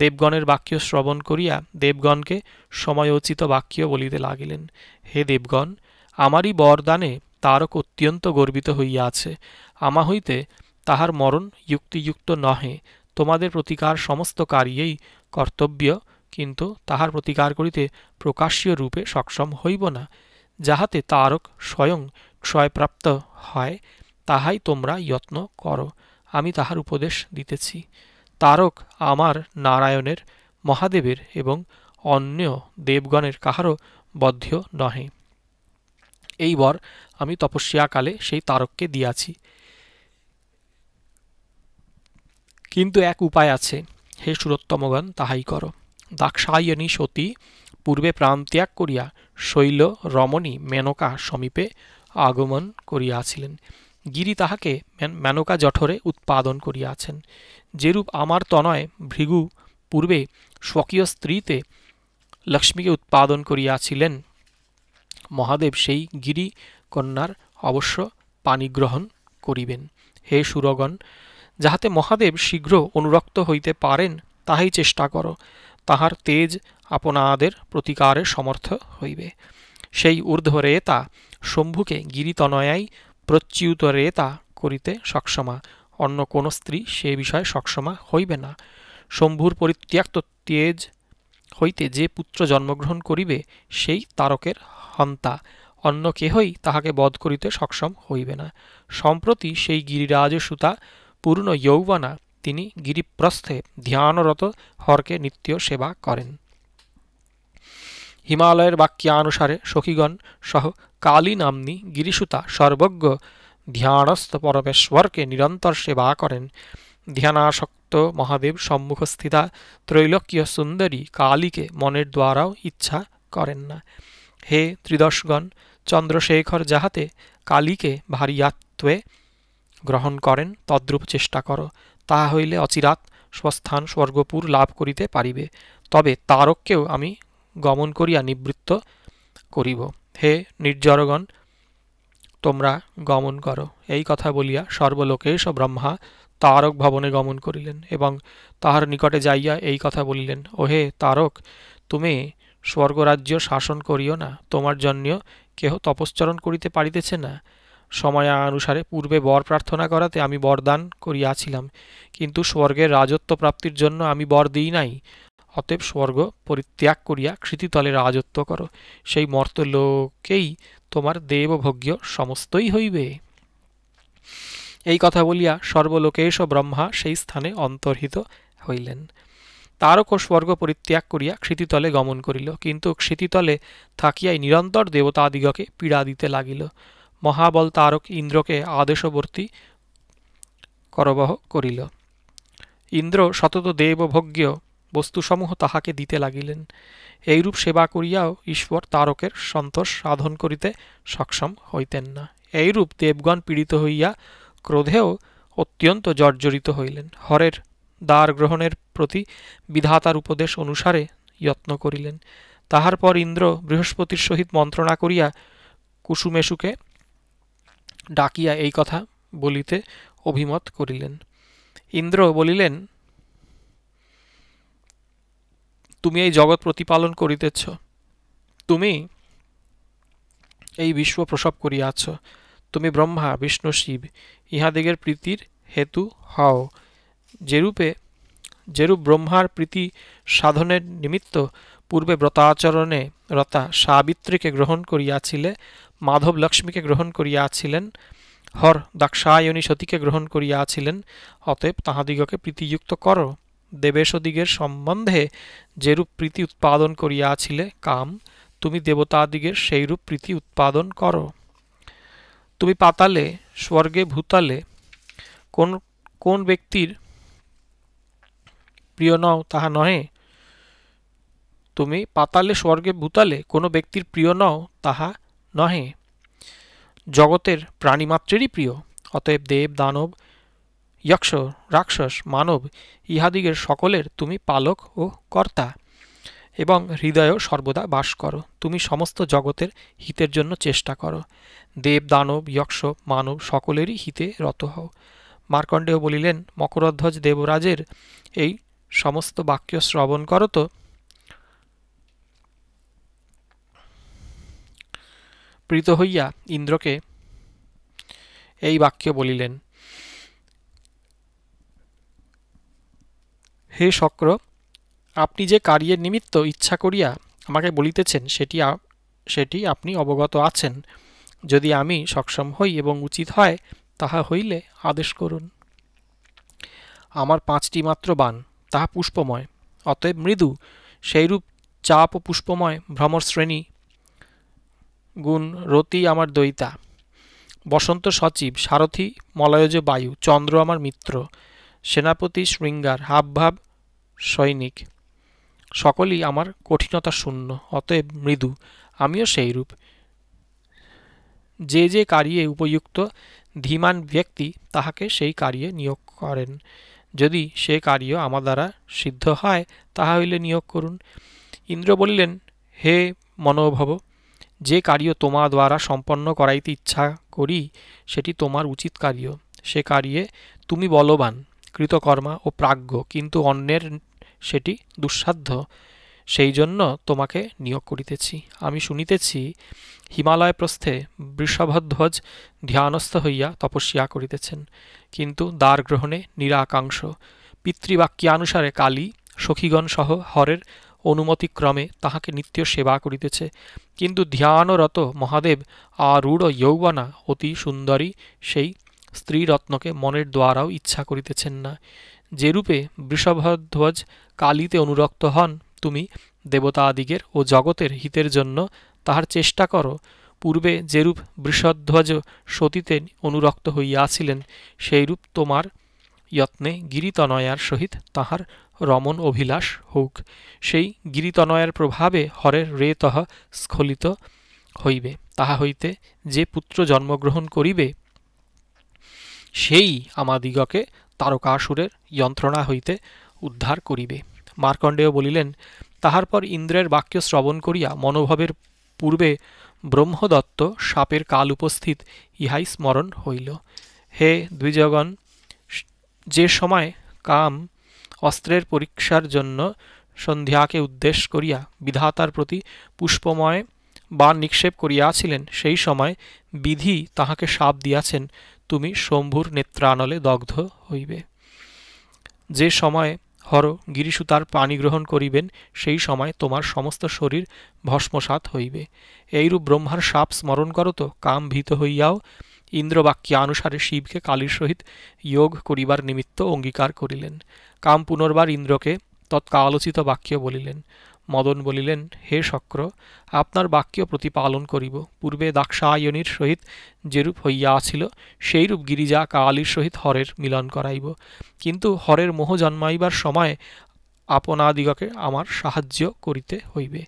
দেবগণের বাক্য শ্রবণ করিয়া দেবগণকে সময়োচিত বাক্য বলিতে লাগিলেন হে দেবগণ আমারই বরদানে তারক অত্যন্ত গর্বিত হইয়া আছে আমা হইতে তাহার মরণ যুক্তিযুক্ত নহে তোমাদের প্রতিকার সমস্ত কারিয়েই কর্তব্য কিন্তু তাহার প্রতিকার করিতে প্রকাশ্য রূপে সক্ষম হইব না যাহাতে তারক স্বয়ং ক্ষয়প্রাপ্ত হয় তাহাই তোমরা যত্ন করো আমি তাহার উপদেশ দিতেছি তারক আমার নারায়ণের মহাদেবের এবং অন্য দেবগণের কাহারও বদ্ধ নহে এই বর আমি তপস্যাকালে সেই তারককে দিয়াছি কিন্তু এক উপায় আছে হে সুরোত্তমগণ তাহাই করো দাক্ষায়ণী সতী পূর্বে প্রাণত্যাগ করিয়া শৈল রমণী মেনকা সমীপে আগমন করিয়াছিলেন গিরি তাহাকে মেনকা জঠরে উৎপাদন করিয়াছেন যেরূপ আমার তনয় ভৃগু পূর্বে স্বকীয় স্ত্রীতে লক্ষ্মীকে উৎপাদন করিয়াছিলেন মহাদেব সেই গিরি কন্যার অবশ্য পানিগ্রহণ করিবেন হে সুরগণ যাহাতে মহাদেব শীঘ্র অনুরক্ত হইতে পারেন তাহাই চেষ্টা করো তাহার তেজ আপনাদের প্রতিকারে সমর্থ হইবে সেই ঊর্ধ্বরেতা শম্ভুকে গিরিতনয়াই প্রচ্যুতরেতা করিতে সক্ষমা অন্য কোন স্ত্রী সে বিষয়ে সক্ষমা হইবে না শম্ভুর পরিত্যক্ত তেজ হইতে যে পুত্র জন্মগ্রহণ করিবে সেই তারকের হন্তা অন্য কেহই তাহাকে বধ করিতে সক্ষম হইবে না সম্প্রতি সেই গিরিরাজ সুতা পূর্ণ যৌবনা তিনি গিরিপ্রস্থে ধ্যানরত হরকে নিত্য সেবা করেন হিমালয়ের বাক্যানুসারে সখীগণ সহ কালী নামনি গিরিসুতা সর্বজ্ঞ ধ্যানস্থ পরমেশ্বরকে নিরন্তর সেবা করেন ধ্যানাসক্ত মহাদেব সম্মুখস্থিতা ত্রৈলক্য সুন্দরী কালীকে মনের দ্বারাও ইচ্ছা করেন না হে ত্রিদশগণ চন্দ্রশেখর যাহাতে কালীকে ভারিয়াত্বে গ্রহণ করেন তদ্রূপ চেষ্টা করো তাহা হইলে অচিরাত স্বস্থান স্বর্গপুর লাভ করিতে পারিবে তবে তারককেও আমি গমন করিয়া নিবৃত্ত করিব হে নির্জরগণ তোমরা গমন করো এই কথা বলিয়া সর্বলোকেশ ব্রহ্মা তারক ভবনে গমন করিলেন এবং তাহার নিকটে যাইয়া এই কথা বলিলেন ওহে তারক তুমি স্বর্গরাজ্য শাসন করিও না তোমার জন্য কেহ তপশ্চরণ করিতে পারিতেছে না সময়ানুসারে পূর্বে বর প্রার্থনা করাতে আমি বরদান করিয়াছিলাম কিন্তু স্বর্গের রাজত্ব প্রাপ্তির জন্য আমি বর দিই নাই অতএব স্বর্গ পরিত্যাগ করিয়া কৃতিতলে রাজত্ব করো সেই মর্তলোকেই তোমার দেবভোগ্য সমস্তই হইবে এই কথা বলিয়া সর্বলোকেশ ব্রহ্মা সেই স্থানে অন্তর্হিত হইলেন তারকও স্বর্গ পরিত্যাগ করিয়া ক্ষিতিতলে গমন করিল কিন্তু ক্ষিতিতলে থাকিয়াই নিরন্তর দেবতাদিগকে পীড়া দিতে লাগিল মহাবল তারক ইন্দ্রকে আদেশবর্তী করবহ করিল ইন্দ্র সতত দেবভোগ্য বস্তুসমূহ তাহাকে দিতে লাগিলেন এইরূপ সেবা করিয়াও ঈশ্বর তারকের সন্তোষ সাধন করিতে সক্ষম হইতেন না এইরূপ দেবগণ পীড়িত হইয়া ক্রোধেও অত্যন্ত জর্জরিত হইলেন হরের দ্বার গ্রহণের প্রতি বিধাতার উপদেশ অনুসারে যত্ন করিলেন তাহার পর ইন্দ্র বৃহস্পতির সহিত মন্ত্রণা করিয়া কুসুমেশুকে ডাকিয়া এই কথা বলিতে অভিমত করিলেন ইন্দ্র বলিলেন তুমি এই জগৎ প্রতিপালন করিতেছ তুমি এই বিশ্ব প্রসব করিয়াছ তুমি ব্রহ্মা বিষ্ণু শিব ইহাদিগের প্রীতির হেতু হও যেরূপে যেরূপ ব্রহ্মার প্রীতি সাধনের নিমিত্ত পূর্বে ব্রতাচরণে রতা সাবিত্রীকে গ্রহণ করিয়াছিলে মাধব লক্ষ্মীকে গ্রহণ করিয়াছিলেন হর দাক্ষায়ণী সতীকে গ্রহণ করিয়াছিলেন অতএব তাহাদিগকে প্রীতিযুক্ত করো দেবেশদিগের সম্বন্ধে যেরূপ প্রীতি উৎপাদন করিয়াছিলে কাম তুমি দেবতাদিগের সেইরূপ প্রীতি উৎপাদন করো তুমি পাতালে স্বর্গে ভূতালে কোন কোন ব্যক্তির প্রিয় নও তাহা নহে তুমি পাতালে স্বর্গে ভূতালে কোনো ব্যক্তির প্রিয় নও তাহা নহে জগতের প্রাণীমাত্রেরই প্রিয় অতএব দেব দানব যক্ষ রাক্ষস মানব ইহাদিগের সকলের তুমি পালক ও কর্তা এবং হৃদয়ও সর্বদা বাস করো তুমি সমস্ত জগতের হিতের জন্য চেষ্টা করো দেব দানব যক্ষ মানব সকলেরই হিতে রত হও মার্কণ্ডেয় বলিলেন মকরধ্বজ দেবরাজের এই সমস্ত বাক্য শ্রবণ করো তো প্রীত হইয়া ইন্দ্রকে এই বাক্য বলিলেন হে শক্র আপনি যে কার্যের নিমিত্ত ইচ্ছা করিয়া আমাকে বলিতেছেন সেটি সেটি আপনি অবগত আছেন যদি আমি সক্ষম হই এবং উচিত হয় তাহা হইলে আদেশ করুন আমার পাঁচটি মাত্র বান তাহা পুষ্পময় অতএব মৃদু সেইরূপ চাপ ও পুষ্পময় ভ্রমর শ্রেণী গুণ রতি আমার দয়িতা বসন্ত সচিব সারথি মলয়জ বায়ু চন্দ্র আমার মিত্র সেনাপতি শৃঙ্গার হাবভাব সৈনিক সকলেই আমার কঠিনতা শূন্য অতএব মৃদু আমিও সেইরূপ যে যে কার্যে উপযুক্ত ধীমান ব্যক্তি তাহাকে সেই কার্যে নিয়োগ করেন যদি সে কার্য আমার দ্বারা সিদ্ধ হয় তাহা হইলে নিয়োগ করুন ইন্দ্র বলিলেন হে মনোভব যে কার্য তোমার দ্বারা সম্পন্ন করাইতে ইচ্ছা করি সেটি তোমার উচিত কার্য সে কার্যে তুমি বলবান কৃতকর্মা ও প্রাজ্ঞ কিন্তু অন্যের সেটি দুঃসাধ্য সেই জন্য তোমাকে নিয়োগ করিতেছি আমি শুনিতেছি হিমালয় প্রস্থে বৃষভধ্বজ ধ্যানস্থ হইয়া তপস্যা করিতেছেন কিন্তু দ্বার গ্রহণে নিরাকাঙ্ক্ষ পিতৃবাক্যানুসারে কালী সখীগণ সহ হরের অনুমতিক্রমে তাহাকে নিত্য সেবা করিতেছে কিন্তু ধ্যানরত মহাদেব আরূঢ় যৌবনা অতি সুন্দরী সেই স্ত্রীরত্নকে মনের দ্বারাও ইচ্ছা করিতেছেন না যেরূপে বৃষভধ্বজ কালীতে অনুরক্ত হন তুমি দেবতা আদিগের ও জগতের হিতের জন্য তাহার চেষ্টা করো পূর্বে যেরূপ বৃষধ্বজ সতীতে অনুরক্ত হইয়াছিলেন সেইরূপ তোমার যত্নে গিরিতনয়ার সহিত তাহার রমণ অভিলাষ হোক সেই গিরিতনয়ার প্রভাবে হরের রেতহ স্খলিত হইবে তাহা হইতে যে পুত্র জন্মগ্রহণ করিবে সেই আমাদিগকে তারকাসুরের যন্ত্রণা হইতে উদ্ধার করিবে মার্কণ্ডেয় বলিলেন তাহার পর ইন্দ্রের বাক্য শ্রবণ করিয়া মনোভাবের পূর্বে ব্রহ্মদত্ত সাপের কাল উপস্থিত ইহাই স্মরণ হইল হে দ্বিজগণ যে সময় কাম অস্ত্রের পরীক্ষার জন্য সন্ধ্যাকে উদ্দেশ্য করিয়া বিধাতার প্রতি পুষ্পময় বা নিক্ষেপ করিয়াছিলেন সেই সময় বিধি তাহাকে সাপ দিয়াছেন তুমি শম্ভুর নেত্রানলে দগ্ধ হইবে যে সময় হর গিরিসুতার পানি গ্রহণ করিবেন সেই সময় তোমার সমস্ত শরীর ভস্মসাত হইবে এইরূপ ব্রহ্মার সাপ স্মরণ করো তো কাম ভীত হইয়াও ইন্দ্রবাক্যানুসারে শিবকে কালীর সহিত যোগ করিবার নিমিত্ত অঙ্গীকার করিলেন কাম পুনর্বার ইন্দ্রকে তৎকালোচিত বাক্য বলিলেন মদন বলিলেন হে শক্র আপনার বাক্য প্রতিপালন করিব পূর্বে দাক্ষায়নীর সহিত যেরূপ হইয়া আছিল সেইরূপ গিরিজা কালীর সহিত হরের মিলন করাইব কিন্তু হরের মোহ জন্মাইবার সময় আপনাদিগকে আমার সাহায্য করিতে হইবে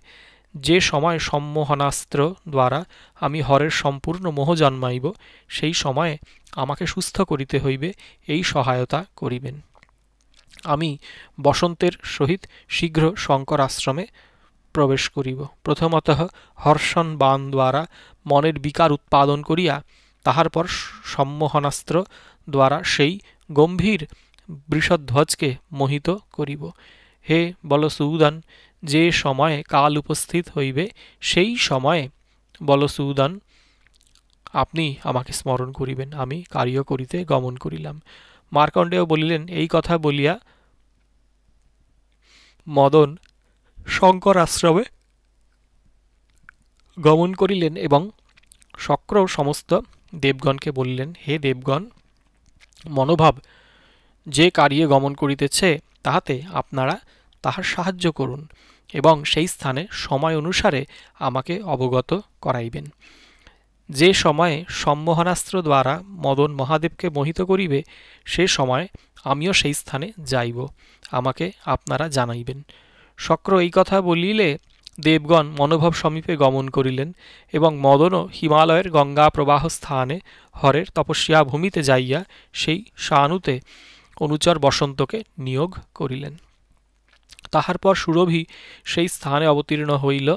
যে সময় সম্মোহনাস্ত্র দ্বারা আমি হরের সম্পূর্ণ মোহ জন্মাইব সেই সময়ে আমাকে সুস্থ করিতে হইবে এই সহায়তা করিবেন আমি বসন্তের সহিত শীঘ্র শঙ্কর আশ্রমে প্রবেশ করিব প্রথমত হর্ষণ বান দ্বারা মনের বিকার উৎপাদন করিয়া তাহার পর সম্মোহনাস্ত্র দ্বারা সেই গম্ভীর বৃষধ্বজকে মোহিত করিব হে বল সুদান যে সময়ে কাল উপস্থিত হইবে সেই সময়ে বল সুদান আপনি আমাকে স্মরণ করিবেন আমি কার্য করিতে গমন করিলাম মার্কণ্ডেয় বলিলেন এই কথা বলিয়া মদন শঙ্কর আশ্রমে গমন করিলেন এবং শক্র সমস্ত দেবগণকে বলিলেন হে দেবগণ মনোভাব যে কারিয়ে গমন করিতেছে তাহাতে আপনারা তাহার সাহায্য করুন এবং সেই স্থানে সময় অনুসারে আমাকে অবগত করাইবেন যে সময়ে সম্মোহনাস্ত্র দ্বারা মদন মহাদেবকে মোহিত করিবে সে সময় আমিও সেই স্থানে যাইব আমাকে আপনারা জানাইবেন শক্র এই কথা বলিলে দেবগণ মনোভব সমীপে গমন করিলেন এবং মদনও হিমালয়ের গঙ্গা প্রবাহ স্থানে হরের তপস্যা ভূমিতে যাইয়া সেই শানুতে অনুচর বসন্তকে নিয়োগ করিলেন তাহার পর সুরভি সেই স্থানে অবতীর্ণ হইল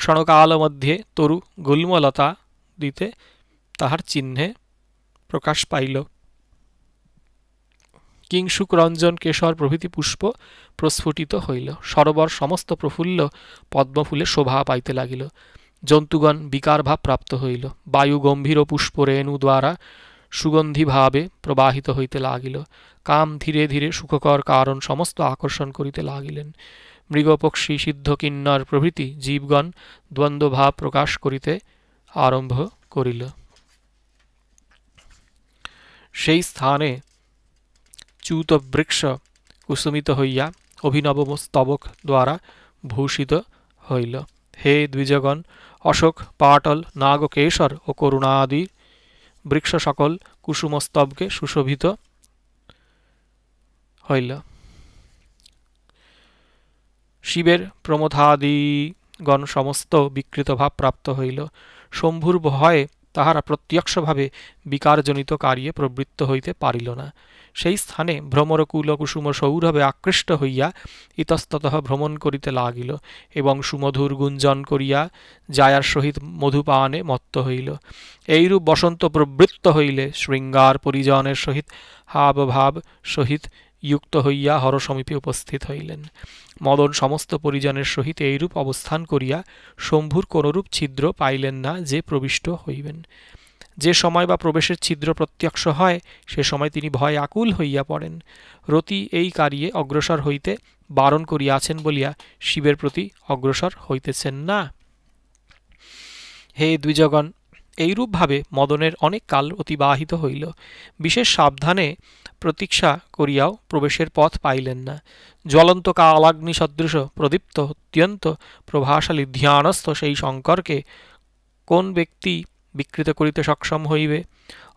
ক্ষণকাল মধ্যে তরু গুল্মলতা দিতে তাহার চিহ্নে প্রকাশ পাইল কিংসুক রঞ্জন কেশর প্রভৃতি পুষ্প প্রস্ফুটিত হইল সরোবর সমস্ত প্রফুল্ল পদ্মফুলে শোভা পাইতে লাগিল জন্তুগণ বিকারভাব প্রাপ্ত হইল বায়ু গম্ভীর পুষ্প রেণু দ্বারা সুগন্ধিভাবে প্রবাহিত হইতে লাগিল কাম ধীরে ধীরে সুখকর কারণ সমস্ত আকর্ষণ করিতে লাগিলেন মৃগপক্ষী সিদ্ধ কিন্নর প্রভৃতি জীবগণ দ্বন্দ্বভাব প্রকাশ করিতে আরম্ভ করিল সেই স্থানে চ্যুত বৃক্ষ কুসুমিত হইয়া অভিনব স্তবক দ্বারা ভূষিত হইল হে দ্বিজগণ অশোক পাটল নাগকেশর ও করুণাদি বৃক্ষ সকল কুসুমস্তবকে সুশোভিত হইল শিবের প্রমথাদিগণ সমস্ত বিকৃত ভাব প্রাপ্ত হইল শম্ভুর ভয়ে তাহারা প্রত্যক্ষভাবে বিকারজনিত কার্যে প্রবৃত্ত হইতে পারিল না সেই স্থানে ভ্রমরকুলকুসুম সৌরভে আকৃষ্ট হইয়া ইতস্তত ভ্রমণ করিতে লাগিল এবং সুমধুর গুঞ্জন করিয়া জায়ার সহিত মধুপানে মত্ত হইল এইরূপ বসন্ত প্রবৃত্ত হইলে শৃঙ্গার পরিজনের সহিত হাবভাব সহিত যুক্ত হইয়া হরসমীপে উপস্থিত হইলেন মদন সমস্ত পরিজনের সহিত এইরূপ অবস্থান করিয়া শম্ভুর কোনরূপ ছিদ্র পাইলেন না যে প্রবিষ্ট হইবেন যে সময় বা প্রবেশের ছিদ্র প্রত্যক্ষ হয় সে সময় তিনি ভয় আকুল হইয়া পড়েন রতি এই কারিয়ে অগ্রসর হইতে বারণ করিয়াছেন বলিয়া শিবের প্রতি অগ্রসর হইতেছেন না হে দ্বিজগণ এইরূপভাবে মদনের অনেক কাল অতিবাহিত হইল বিশেষ সাবধানে প্রতীক্ষা করিয়াও প্রবেশের পথ পাইলেন না জ্বলন্ত কালাগ্নি সদৃশ প্রদীপ্ত অত্যন্ত প্রভাশালী ধ্যানস্থ সেই শঙ্করকে কোন ব্যক্তি বিকৃত করিতে সক্ষম হইবে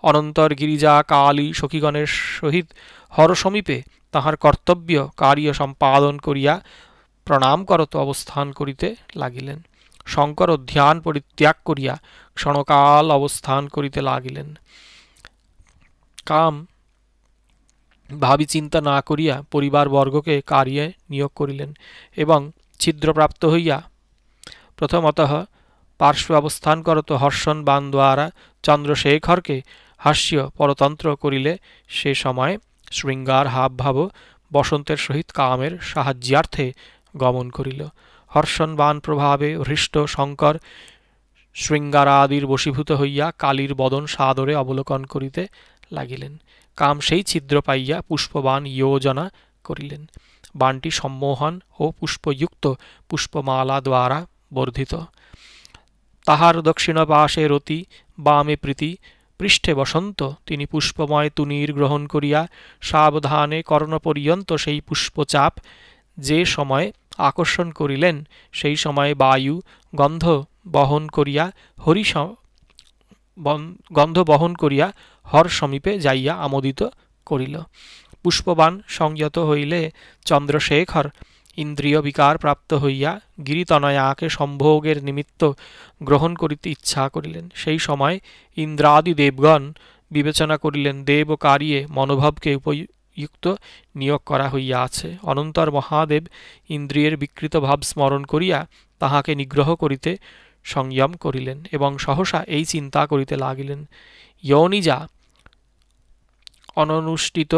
অনন্তর গিরিজা কালী সখীগণের সহিত হরসমীপে তাহার কর্তব্য কার্য সম্পাদন করিয়া প্রণাম করত অবস্থান করিতে লাগিলেন শঙ্কর ধ্যান পরিত্যাগ করিয়া ক্ষণকাল অবস্থান করিতে লাগিলেন কাম ভাবি চিন্তা না করিয়া পরিবারবর্গকে কারিয়ে নিয়োগ করিলেন এবং ছিদ্রপ্রাপ্ত হইয়া প্রথমত পার্শ্ব অবস্থান করত হর্ষণ বান চন্দ্রশেখরকে হাস্য পরতন্ত্র করিলে সে সময় শৃঙ্গার হাবভাব বসন্তের সহিত কামের সাহায্যার্থে গমন করিল হর্ষণবান প্রভাবে হৃষ্ট শঙ্কর শৃঙ্গারাদির বশীভূত হইয়া কালীর বদন সাদরে অবলোকন করিতে লাগিলেন কাম সেই ছিদ্র পাইয়া পুষ্পবান ইয়োজনা করিলেন বানটি সম্মোহন ও পুষ্পযুক্ত পুষ্পমালা দ্বারা বর্ধিত তাহার দক্ষিণ পাশে রতি বামে প্রীতি পৃষ্ঠে বসন্ত তিনি পুষ্পময় তুনির গ্রহণ করিয়া সাবধানে কর্ণ পর্যন্ত সেই পুষ্পচাপ যে সময় আকর্ষণ করিলেন সেই সময় বায়ু গন্ধ বহন করিয়া হরি গন্ধ বহন করিয়া হর সমীপে যাইয়া আমোদিত করিল পুষ্পবান সংযত হইলে চন্দ্রশেখর ইন্দ্রিয় বিকার প্রাপ্ত হইয়া গিরিতনয়াকে সম্ভোগের নিমিত্ত গ্রহণ করিতে ইচ্ছা করিলেন সেই সময় ইন্দ্রাদি দেবগণ বিবেচনা করিলেন দেব কারিয়ে মনোভাবকে যুক্ত নিয়োগ করা হইয়া আছে অনন্তর মহাদেব ইন্দ্রিয়ের বিকৃত ভাব স্মরণ করিয়া তাহাকে নিগ্রহ করিতে সংযম করিলেন এবং সহসা এই চিন্তা করিতে লাগিলেন যৌনিজা অননুষ্ঠিত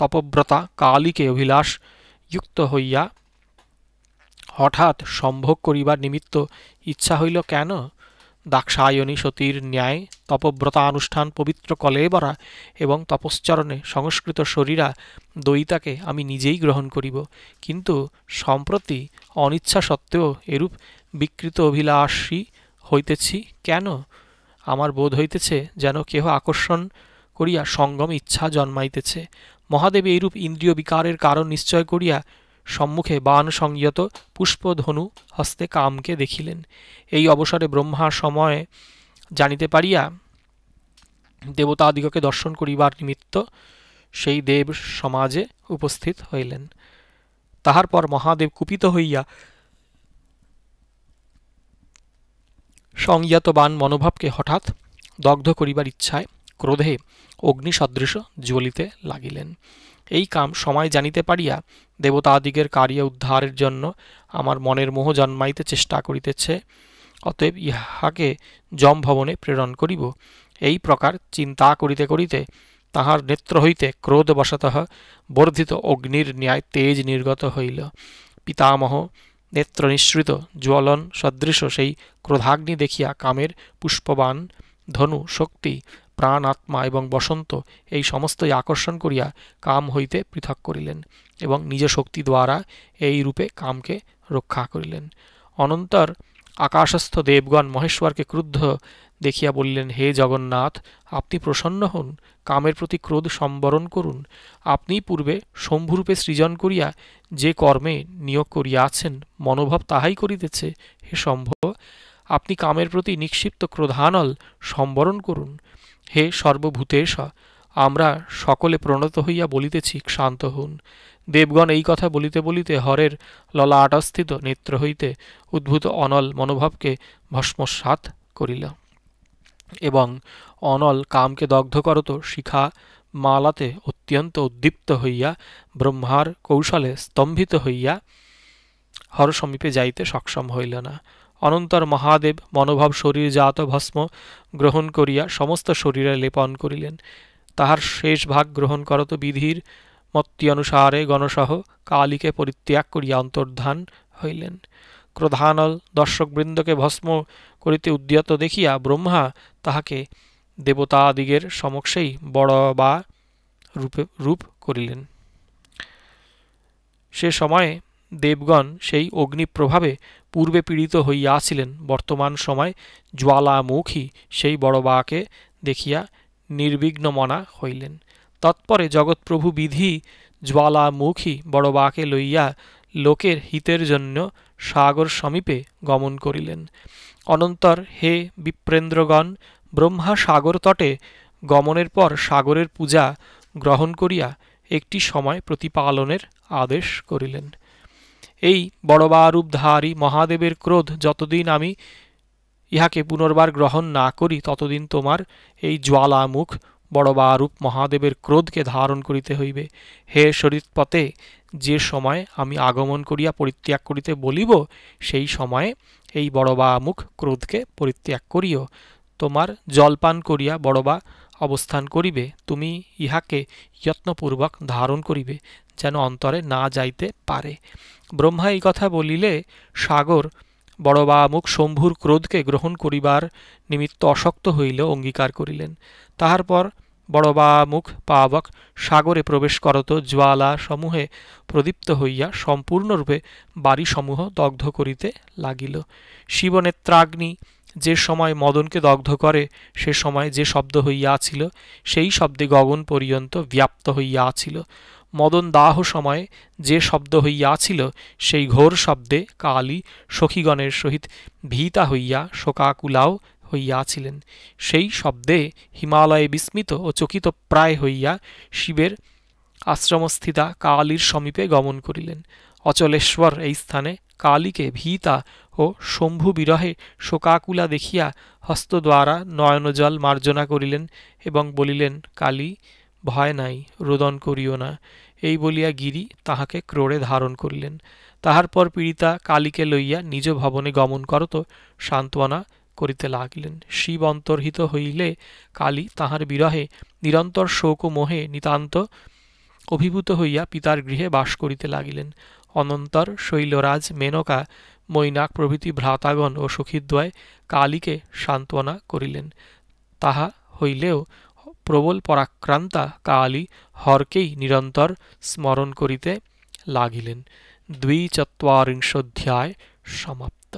তপব্রতা কালীকে অভিলাষ যুক্ত হইয়া হঠাৎ সম্ভোগ করিবার নিমিত্ত ইচ্ছা হইল কেন দাক্ষায়ণী সতীর ন্যায় তপব্রতানুষ্ঠান পবিত্র কলেবরা এবং তপশ্চরণে সংস্কৃত শরীরা দয়িতাকে আমি নিজেই গ্রহণ করিব কিন্তু সম্প্রতি অনিচ্ছা সত্ত্বেও এরূপ বিকৃত অভিলাষী হইতেছি কেন আমার বোধ হইতেছে যেন কেহ আকর্ষণ করিয়া সঙ্গম ইচ্ছা জন্মাইতেছে মহাদেব এইরূপ ইন্দ্রিয় বিকারের কারণ নিশ্চয় করিয়া সম্মুখে বান সংযত পুষ্পধনু হস্তে কামকে দেখিলেন এই অবসরে ব্রহ্মা সময়ে জানিতে পারিয়া দেবতাদিগকে দর্শন করিবার নিমিত্ত সেই দেব সমাজে উপস্থিত হইলেন তাহার পর মহাদেব কুপিত হইয়া সংজ্ঞাত বান মনোভাবকে হঠাৎ দগ্ধ করিবার ইচ্ছায় ক্রোধে অগ্নিসদৃশ জ্বলিতে লাগিলেন এই কাম সময় জানিতে পারিয়া দেবতাদিগের কারিয়া উদ্ধারের জন্য আমার মনের মোহ জন্মাইতে চেষ্টা করিতেছে অতএব ইহাকে জম ভবনে প্রেরণ করিব এই প্রকার চিন্তা করিতে করিতে তাহার নেত্র হইতে ক্রোধবশত বর্ধিত অগ্নির ন্যায় তেজ নির্গত হইল পিতামহ নেত্র নিঃসৃত জ্বলন সদৃশ সেই ক্রোধাগ্নি দেখিয়া কামের পুষ্পবান ধনু শক্তি প্রাণ আত্মা এবং বসন্ত এই সমস্তই আকর্ষণ করিয়া কাম হইতে পৃথক করিলেন এবং নিজ শক্তি দ্বারা এই রূপে কামকে রক্ষা করিলেন অনন্তর আকাশস্থ দেবগণ মহেশ্বরকে ক্রুদ্ধ দেখিয়া বলিলেন হে জগন্নাথ আপনি প্রসন্ন হন কামের প্রতি ক্রোধ সম্বরণ করুন আপনি পূর্বে শম্ভুরূপে সৃজন করিয়া যে কর্মে নিয়োগ করিয়া আছেন মনোভাব তাহাই করিতেছে হে সম্ভব আপনি কামের প্রতি নিক্ষিপ্ত ক্রোধানল সম্বরণ করুন হে সর্বভূতেশ আমরা সকলে প্রণত হইয়া বলিতেছি শান্ত হন দেবগণ এই কথা বলিতে বলিতে হরের আটাস্থিত নেত্র হইতে উদ্ভূত অনল মনোভাবকে ভস্মসাত করিল এবং অনল কামকে দগ্ধ করত শিখা মালাতে অত্যন্ত উদ্দীপ্ত হইয়া ব্রহ্মার কৌশলে স্তম্ভিত হইয়া হর সমীপে যাইতে সক্ষম হইল না অনন্তর মহাদেব মনোভাব শরীর জাত ভস্ম গ্রহণ করিয়া সমস্ত শরীরে লেপন করিলেন তাহার শেষ ভাগ গ্রহণ করত বিধির মত্তি অনুসারে গণসহ কালীকে পরিত্যাগ করিয়া অন্তর্ধান হইলেন ক্রধানল দর্শকবৃন্দকে ভস্ম করিতে উদ্যত দেখিয়া ব্রহ্মা তাহাকে দেবতাদিগের সমক্ষেই বড় বা রূপে রূপ করিলেন সে সময়ে দেবগণ সেই অগ্নিপ্রভাবে পূর্বে পীড়িত হইয়া আসিলেন বর্তমান সময় জ্বালামুখী সেই বড় বাকে দেখিয়া নির্বিঘ্ন মনা হইলেন তৎপরে জগৎপ্রভু বিধি জ্বালামুখী বড় বাকে লইয়া লোকের হিতের জন্য সাগর সমীপে গমন করিলেন অনন্তর হে বিপ্রেন্দ্রগণ ব্রহ্মা সাগর তটে গমনের পর সাগরের পূজা গ্রহণ করিয়া একটি সময় প্রতিপালনের আদেশ করিলেন এই বড়বারূপধারী মহাদেবের ক্রোধ যতদিন আমি ইহাকে পুনর্বার গ্রহণ না করি ততদিন তোমার এই জ্বালামুখ বড়বারূপ মহাদেবের ক্রোধকে ধারণ করিতে হইবে হে শরীরপথে যে সময় আমি আগমন করিয়া পরিত্যাগ করিতে বলিব সেই সময়ে এই বড়বা মুখ ক্রোধকে পরিত্যাগ করিও তোমার জলপান করিয়া বড়বা অবস্থান করিবে তুমি ইহাকে যত্নপূর্বক ধারণ করিবে যেন অন্তরে না যাইতে পারে ব্রহ্মা এই কথা বলিলে সাগর বড়বামুখ শম্ভুর ক্রোধকে গ্রহণ করিবার নিমিত্ত অশক্ত হইল অঙ্গীকার করিলেন তাহার পর বড়বামুখ পাবক সাগরে প্রবেশ করত জ্বালা সমূহে প্রদীপ্ত হইয়া সম্পূর্ণরূপে বাড়িসমূহ দগ্ধ করিতে লাগিল শিবনেত্রাগ্নি যে সময় মদনকে দগ্ধ করে সে সময় যে শব্দ হইয়া আছিল সেই শব্দে গগন পর্যন্ত ব্যাপ্ত হইয়া আছিল মদন দাহ সময় যে শব্দ হইয়াছিল সেই ঘোর শব্দে কালী সখীগণের সহিত ভীতা হইয়া শোকাকুলাও হইয়াছিলেন সেই শব্দে হিমালয়ে বিস্মিত ও চকিত প্রায় হইয়া শিবের আশ্রমস্থিতা কালীর সমীপে গমন করিলেন অচলেশ্বর এই স্থানে কালীকে ভীতা ও শম্ভু বিরহে শোকাকুলা দেখিয়া হস্তদ্বারা নয়নজল মার্জনা করিলেন এবং বলিলেন কালী ভয় নাই রোদন করিও না এই বলিয়া গিরি তাহাকে ক্রোড়ে ধারণ করিলেন তাহার পর পীড়িতা কালীকে লইয়া নিজ ভবনে গমন করত সান্ত্বনা করিতে লাগিলেন শিব অন্তর্হিত হইলে কালী তাহার বিরহে নিরন্তর শোক ও মোহে নিতান্ত অভিভূত হইয়া পিতার গৃহে বাস করিতে লাগিলেন অনন্তর শৈলরাজ মেনকা মৈনাক প্রভৃতি ভ্রাতাগণ ও সখীদ্বয় কালীকে সান্ত্বনা করিলেন তাহা হইলেও প্রবল পরাক্রান্তা কালী হরকেই নিরন্তর স্মরণ করিতে লাগিলেন অধ্যায় সমাপ্ত